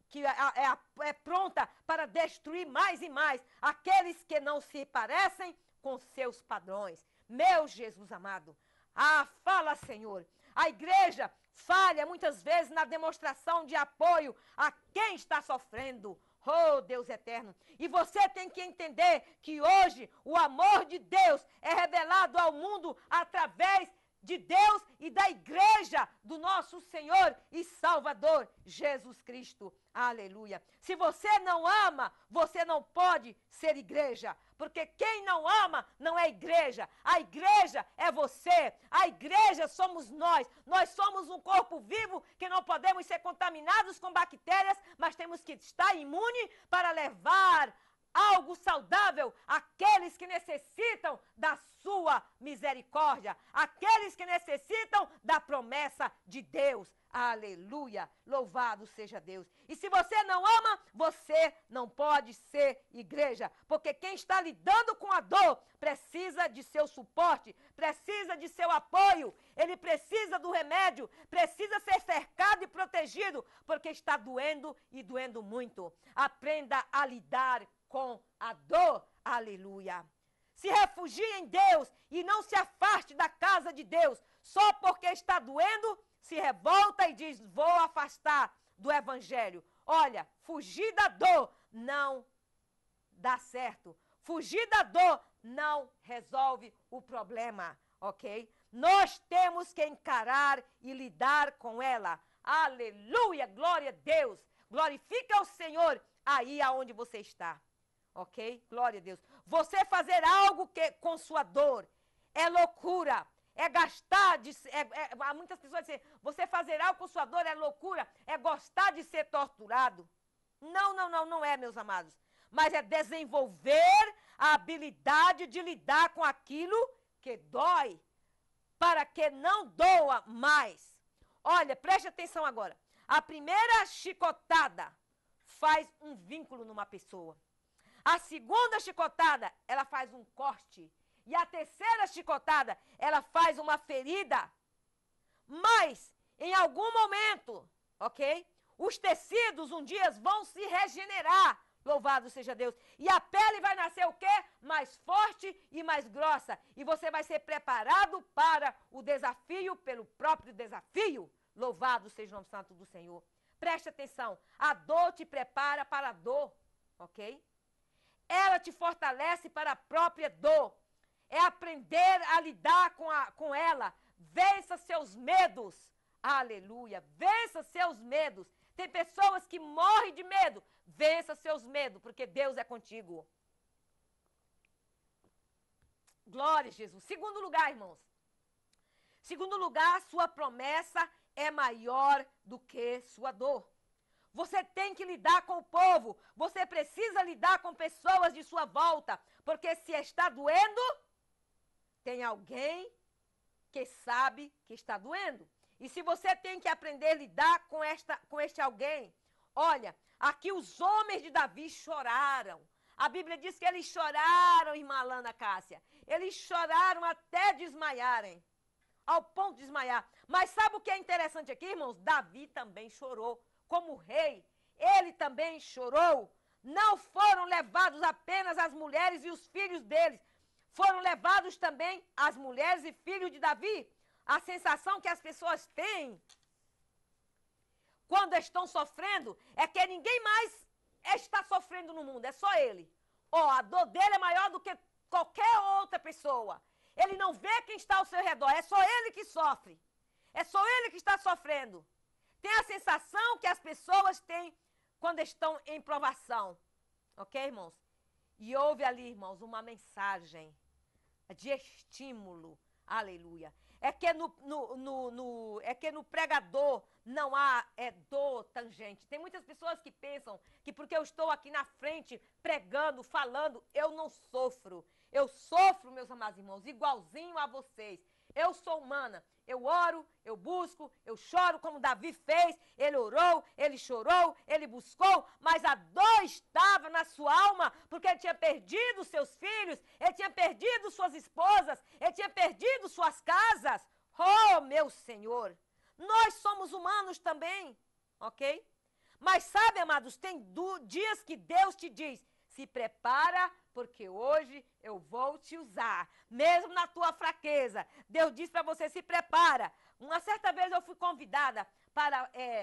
A: que é, é, é, é, pronta para destruir mais e mais aqueles que não se parecem com seus padrões. Meu Jesus amado, ah, fala, Senhor. A igreja falha muitas vezes na demonstração de apoio a quem está sofrendo. Oh, Deus eterno. E você tem que entender que hoje o amor de Deus é revelado ao mundo através de Deus e da igreja do nosso Senhor e Salvador Jesus Cristo. Aleluia. Se você não ama, você não pode ser igreja, porque quem não ama não é igreja. A igreja é você. A igreja somos nós. Nós somos um corpo vivo que não podemos ser contaminados com bactérias, mas temos que estar imune para levar algo saudável aqueles que necessitam da sua misericórdia, aqueles que necessitam da promessa de Deus. Aleluia! Louvado seja Deus. E se você não ama, você não pode ser igreja, porque quem está lidando com a dor precisa de seu suporte, precisa de seu apoio, ele precisa do remédio, precisa ser cercado e protegido, porque está doendo e doendo muito. Aprenda a lidar com a dor. Aleluia. Se refugie em Deus e não se afaste da casa de Deus. Só porque está doendo, se revolta e diz: Vou afastar do evangelho. Olha, fugir da dor não dá certo. Fugir da dor não resolve o problema, ok? Nós temos que encarar e lidar com ela. Aleluia, glória a Deus. Glorifica o Senhor aí aonde você está ok? Glória a Deus. Você fazer algo que com sua dor é loucura, é gastar de. É, é, muitas pessoas dizem, você fazer algo com sua dor é loucura, é gostar de ser torturado. Não, não, não, não é, meus amados. Mas é desenvolver a habilidade de lidar com aquilo que dói, para que não doa mais. Olha, preste atenção agora. A primeira chicotada faz um vínculo numa pessoa. A segunda chicotada, ela faz um corte. E a terceira chicotada, ela faz uma ferida. Mas, em algum momento, ok? Os tecidos um dia vão se regenerar. Louvado seja Deus. E a pele vai nascer o quê? Mais forte e mais grossa. E você vai ser preparado para o desafio pelo próprio desafio. Louvado seja o nome santo do Senhor. Preste atenção. A dor te prepara para a dor, ok? ela te fortalece para a própria dor. É aprender a lidar com, a, com ela. Vença seus medos. Aleluia. Vença seus medos. Tem pessoas que morrem de medo. Vença seus medos, porque Deus é contigo. Glória a Jesus. Segundo lugar, irmãos. Segundo lugar, sua promessa é maior do que sua dor. Você tem que lidar com o povo. Você precisa lidar com pessoas de sua volta. Porque se está doendo, tem alguém que sabe que está doendo. E se você tem que aprender a lidar com, esta, com este alguém, olha, aqui os homens de Davi choraram. A Bíblia diz que eles choraram, irmã Alana Cássia. Eles choraram até desmaiarem ao ponto de desmaiar. Mas sabe o que é interessante aqui, irmãos? Davi também chorou como rei, ele também chorou. Não foram levados apenas as mulheres e os filhos deles, foram levados também as mulheres e filhos de Davi. A sensação que as pessoas têm quando estão sofrendo é que ninguém mais está sofrendo no mundo, é só ele. Oh, a dor dele é maior do que qualquer outra pessoa. Ele não vê quem está ao seu redor, é só ele que sofre. É só ele que está sofrendo. Tem a sensação que as pessoas têm quando estão em provação. Ok, irmãos? E houve ali, irmãos, uma mensagem de estímulo. Aleluia. É que no, no, no, no é que no pregador não há é, dor tangente. Tem muitas pessoas que pensam que porque eu estou aqui na frente pregando, falando, eu não sofro. Eu sofro, meus amados irmãos, igualzinho a vocês. Eu sou humana. Eu oro, eu busco, eu choro, como Davi fez. Ele orou, ele chorou, ele buscou, mas a dor estava na sua alma, porque ele tinha perdido seus filhos, ele tinha perdido suas esposas, ele tinha perdido suas casas. Oh, meu Senhor! Nós somos humanos também, ok? Mas sabe, amados, tem dias que Deus te diz: se prepara porque hoje eu vou te usar, mesmo na tua fraqueza. Deus diz para você se prepara. Uma certa vez eu fui convidada para é,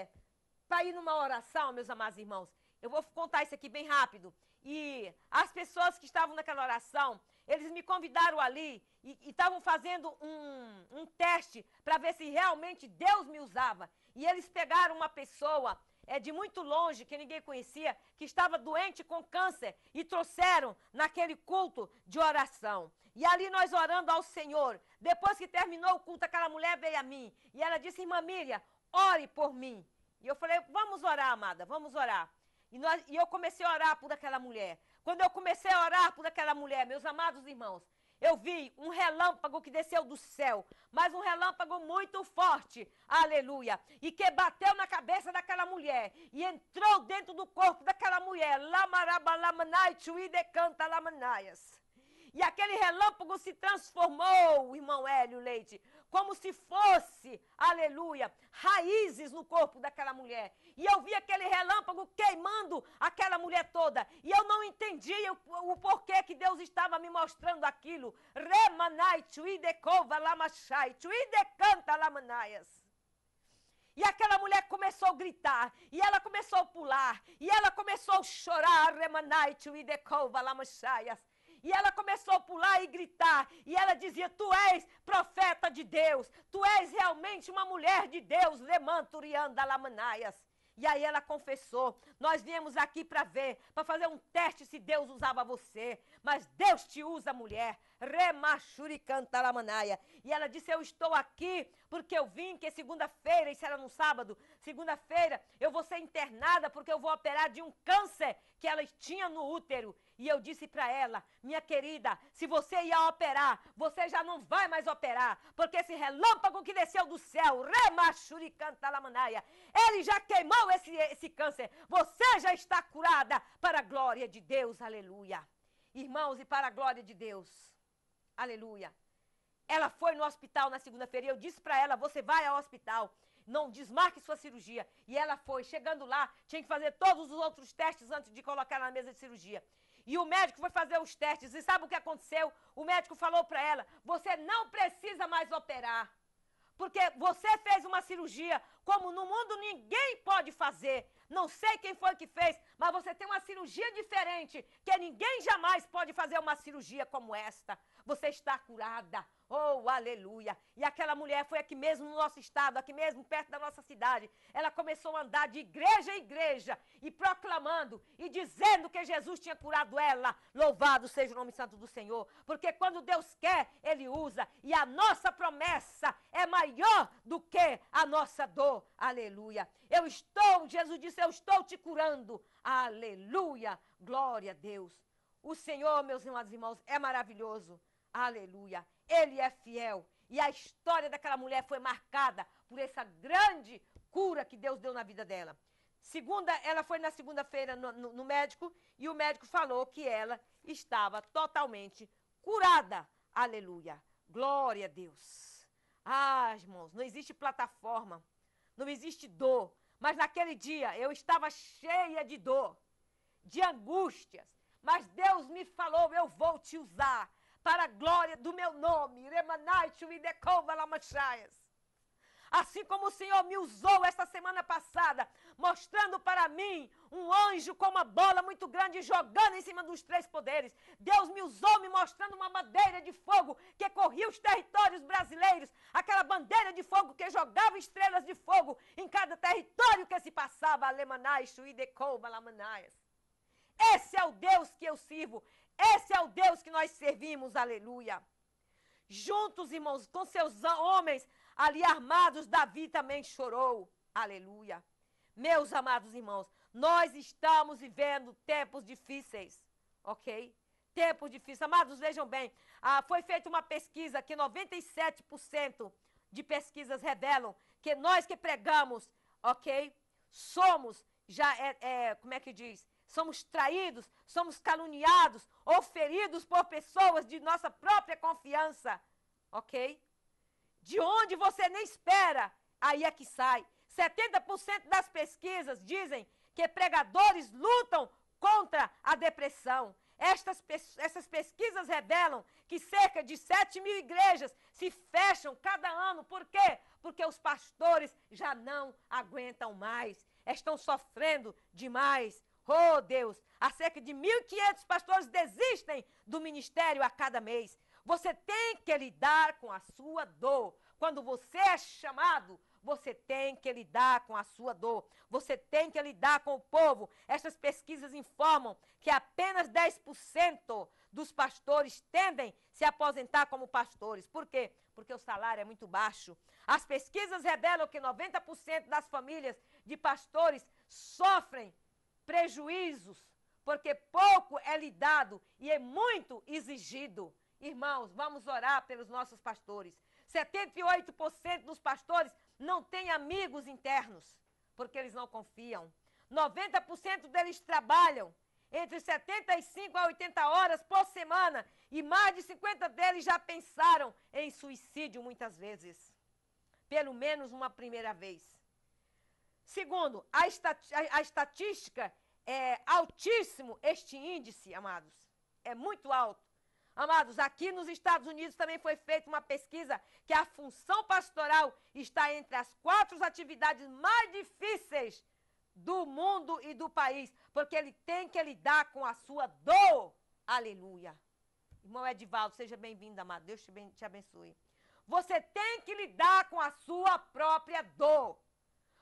A: para ir numa oração, meus amados irmãos. Eu vou contar isso aqui bem rápido. E as pessoas que estavam naquela oração, eles me convidaram ali e estavam fazendo um, um teste para ver se realmente Deus me usava. E eles pegaram uma pessoa é de muito longe, que ninguém conhecia, que estava doente com câncer e trouxeram naquele culto de oração. E ali nós orando ao Senhor. Depois que terminou o culto, aquela mulher veio a mim e ela disse: Irmã Miriam, ore por mim. E eu falei: Vamos orar, amada, vamos orar. E, nós, e eu comecei a orar por aquela mulher. Quando eu comecei a orar por aquela mulher, meus amados irmãos, eu vi um relâmpago que desceu do céu, mas um relâmpago muito forte, aleluia, e que bateu na cabeça daquela mulher e entrou dentro do corpo daquela mulher. Lamarabalamanai, canta lamanaias. E aquele relâmpago se transformou, irmão Hélio Leite, como se fosse, aleluia, raízes no corpo daquela mulher. E eu vi aquele relâmpago queimando aquela mulher toda. E eu não entendia o, o porquê que Deus estava me mostrando aquilo. E aquela mulher começou a gritar, e ela começou a pular, e ela começou a chorar, começou a lamachaias. E ela começou a pular e gritar. E ela dizia: Tu és profeta de Deus, tu és realmente uma mulher de Deus. Lemanturianda Lamanaias. E aí ela confessou: Nós viemos aqui para ver, para fazer um teste se Deus usava você. Mas Deus te usa, mulher. Remachuricanta lamanaia. E ela disse: Eu estou aqui porque eu vim que segunda-feira, isso era no sábado, segunda-feira, eu vou ser internada porque eu vou operar de um câncer que ela tinha no útero. E eu disse para ela: minha querida, se você ia operar, você já não vai mais operar, porque esse relâmpago que desceu do céu, remachuricantalamandaia, ele já queimou esse, esse câncer. Você já está curada para a glória de Deus, aleluia. Irmãos, e para a glória de Deus, aleluia. Ela foi no hospital na segunda-feira eu disse para ela: você vai ao hospital não desmarque sua cirurgia. E ela foi. Chegando lá, tinha que fazer todos os outros testes antes de colocar na mesa de cirurgia. E o médico foi fazer os testes e sabe o que aconteceu? O médico falou para ela: "Você não precisa mais operar". Porque você fez uma cirurgia como no mundo ninguém pode fazer. Não sei quem foi que fez, mas você tem uma cirurgia diferente, que ninguém jamais pode fazer uma cirurgia como esta. Você está curada. Oh, aleluia! E aquela mulher foi aqui mesmo no nosso estado, aqui mesmo perto da nossa cidade. Ela começou a andar de igreja em igreja e proclamando e dizendo que Jesus tinha curado ela. Louvado seja o nome santo do Senhor, porque quando Deus quer, Ele usa. E a nossa promessa é maior do que a nossa dor. Aleluia! Eu estou, Jesus disse, eu estou te curando. Aleluia! Glória a Deus. O Senhor, meus irmãos e irmãos, é maravilhoso. Aleluia. Ele é fiel. E a história daquela mulher foi marcada por essa grande cura que Deus deu na vida dela. Segunda, ela foi na segunda-feira no, no, no médico e o médico falou que ela estava totalmente curada. Aleluia. Glória a Deus. Ah, irmãos, não existe plataforma, não existe dor. Mas naquele dia eu estava cheia de dor, de angústias. Mas Deus me falou: eu vou te usar para a glória do meu nome. Assim como o Senhor me usou esta semana passada, mostrando para mim um anjo com uma bola muito grande jogando em cima dos três poderes. Deus me usou me mostrando uma bandeira de fogo que corria os territórios brasileiros, aquela bandeira de fogo que jogava estrelas de fogo em cada território que se passava. Alemanais, Suidecou, Esse é o Deus que eu sirvo. Esse é o Deus que nós servimos, aleluia. Juntos, irmãos, com seus homens ali armados, Davi também chorou, aleluia. Meus amados irmãos, nós estamos vivendo tempos difíceis, ok? Tempos difíceis. Amados, vejam bem, ah, foi feita uma pesquisa que 97% de pesquisas revelam que nós que pregamos, ok? Somos, já é, é como é que diz? somos traídos, somos caluniados ou feridos por pessoas de nossa própria confiança, ok? De onde você nem espera, aí é que sai. 70% das pesquisas dizem que pregadores lutam contra a depressão. Estas, essas pesquisas revelam que cerca de 7 mil igrejas se fecham cada ano. Por quê? Porque os pastores já não aguentam mais, estão sofrendo demais. Oh, Deus, há cerca de 1.500 pastores desistem do ministério a cada mês. Você tem que lidar com a sua dor. Quando você é chamado, você tem que lidar com a sua dor. Você tem que lidar com o povo. Essas pesquisas informam que apenas 10% dos pastores tendem a se aposentar como pastores. Por quê? Porque o salário é muito baixo. As pesquisas revelam que 90% das famílias de pastores sofrem prejuízos, porque pouco é lidado e é muito exigido. Irmãos, vamos orar pelos nossos pastores. 78% dos pastores não têm amigos internos, porque eles não confiam. 90% deles trabalham entre 75 a 80 horas por semana e mais de 50 deles já pensaram em suicídio muitas vezes. Pelo menos uma primeira vez. Segundo, a, a, a estatística é altíssimo este índice, amados. É muito alto. Amados, aqui nos Estados Unidos também foi feita uma pesquisa que a função pastoral está entre as quatro atividades mais difíceis do mundo e do país, porque ele tem que lidar com a sua dor. Aleluia. Irmão Edivaldo, seja bem-vindo, amado. Deus te abençoe. Você tem que lidar com a sua própria dor.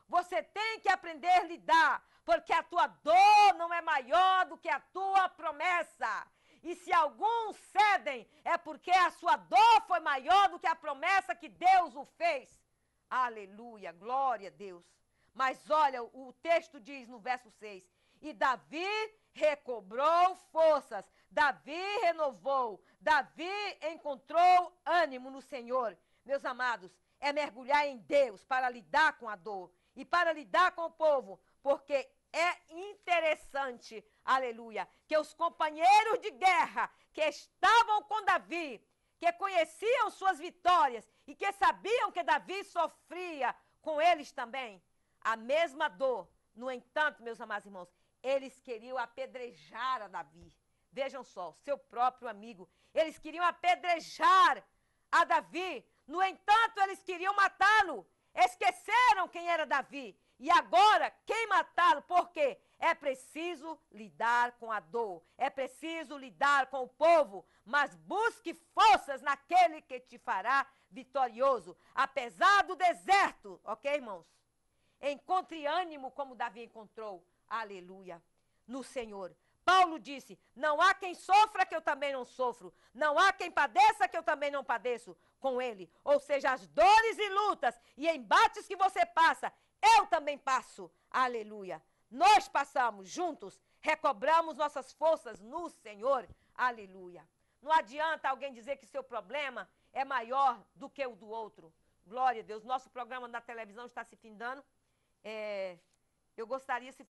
A: Você tem que aprender a lidar, porque a tua dor não é maior do que a tua promessa. E se alguns cedem, é porque a sua dor foi maior do que a promessa que Deus o fez. Aleluia, glória a Deus. Mas olha, o texto diz no verso 6: E Davi recobrou forças, Davi renovou, Davi encontrou ânimo no Senhor. Meus amados, é mergulhar em Deus para lidar com a dor, e para lidar com o povo, porque é interessante, aleluia, que os companheiros de guerra que estavam com Davi, que conheciam suas vitórias e que sabiam que Davi sofria com eles também, a mesma dor. No entanto, meus amados irmãos, eles queriam apedrejar a Davi. Vejam só, seu próprio amigo. Eles queriam apedrejar a Davi. No entanto, eles queriam matá-lo. Esqueceram quem era Davi e agora quem matá-lo, por quê? É preciso lidar com a dor, é preciso lidar com o povo, mas busque forças naquele que te fará vitorioso, apesar do deserto, ok, irmãos? Encontre ânimo como Davi encontrou, aleluia, no Senhor. Paulo disse: Não há quem sofra que eu também não sofro, não há quem padeça que eu também não padeço com Ele. Ou seja, as dores e lutas e embates que você passa, eu também passo. Aleluia. Nós passamos juntos, recobramos nossas forças no Senhor. Aleluia. Não adianta alguém dizer que seu problema é maior do que o do outro. Glória a Deus. Nosso programa na televisão está se findando. É, eu gostaria se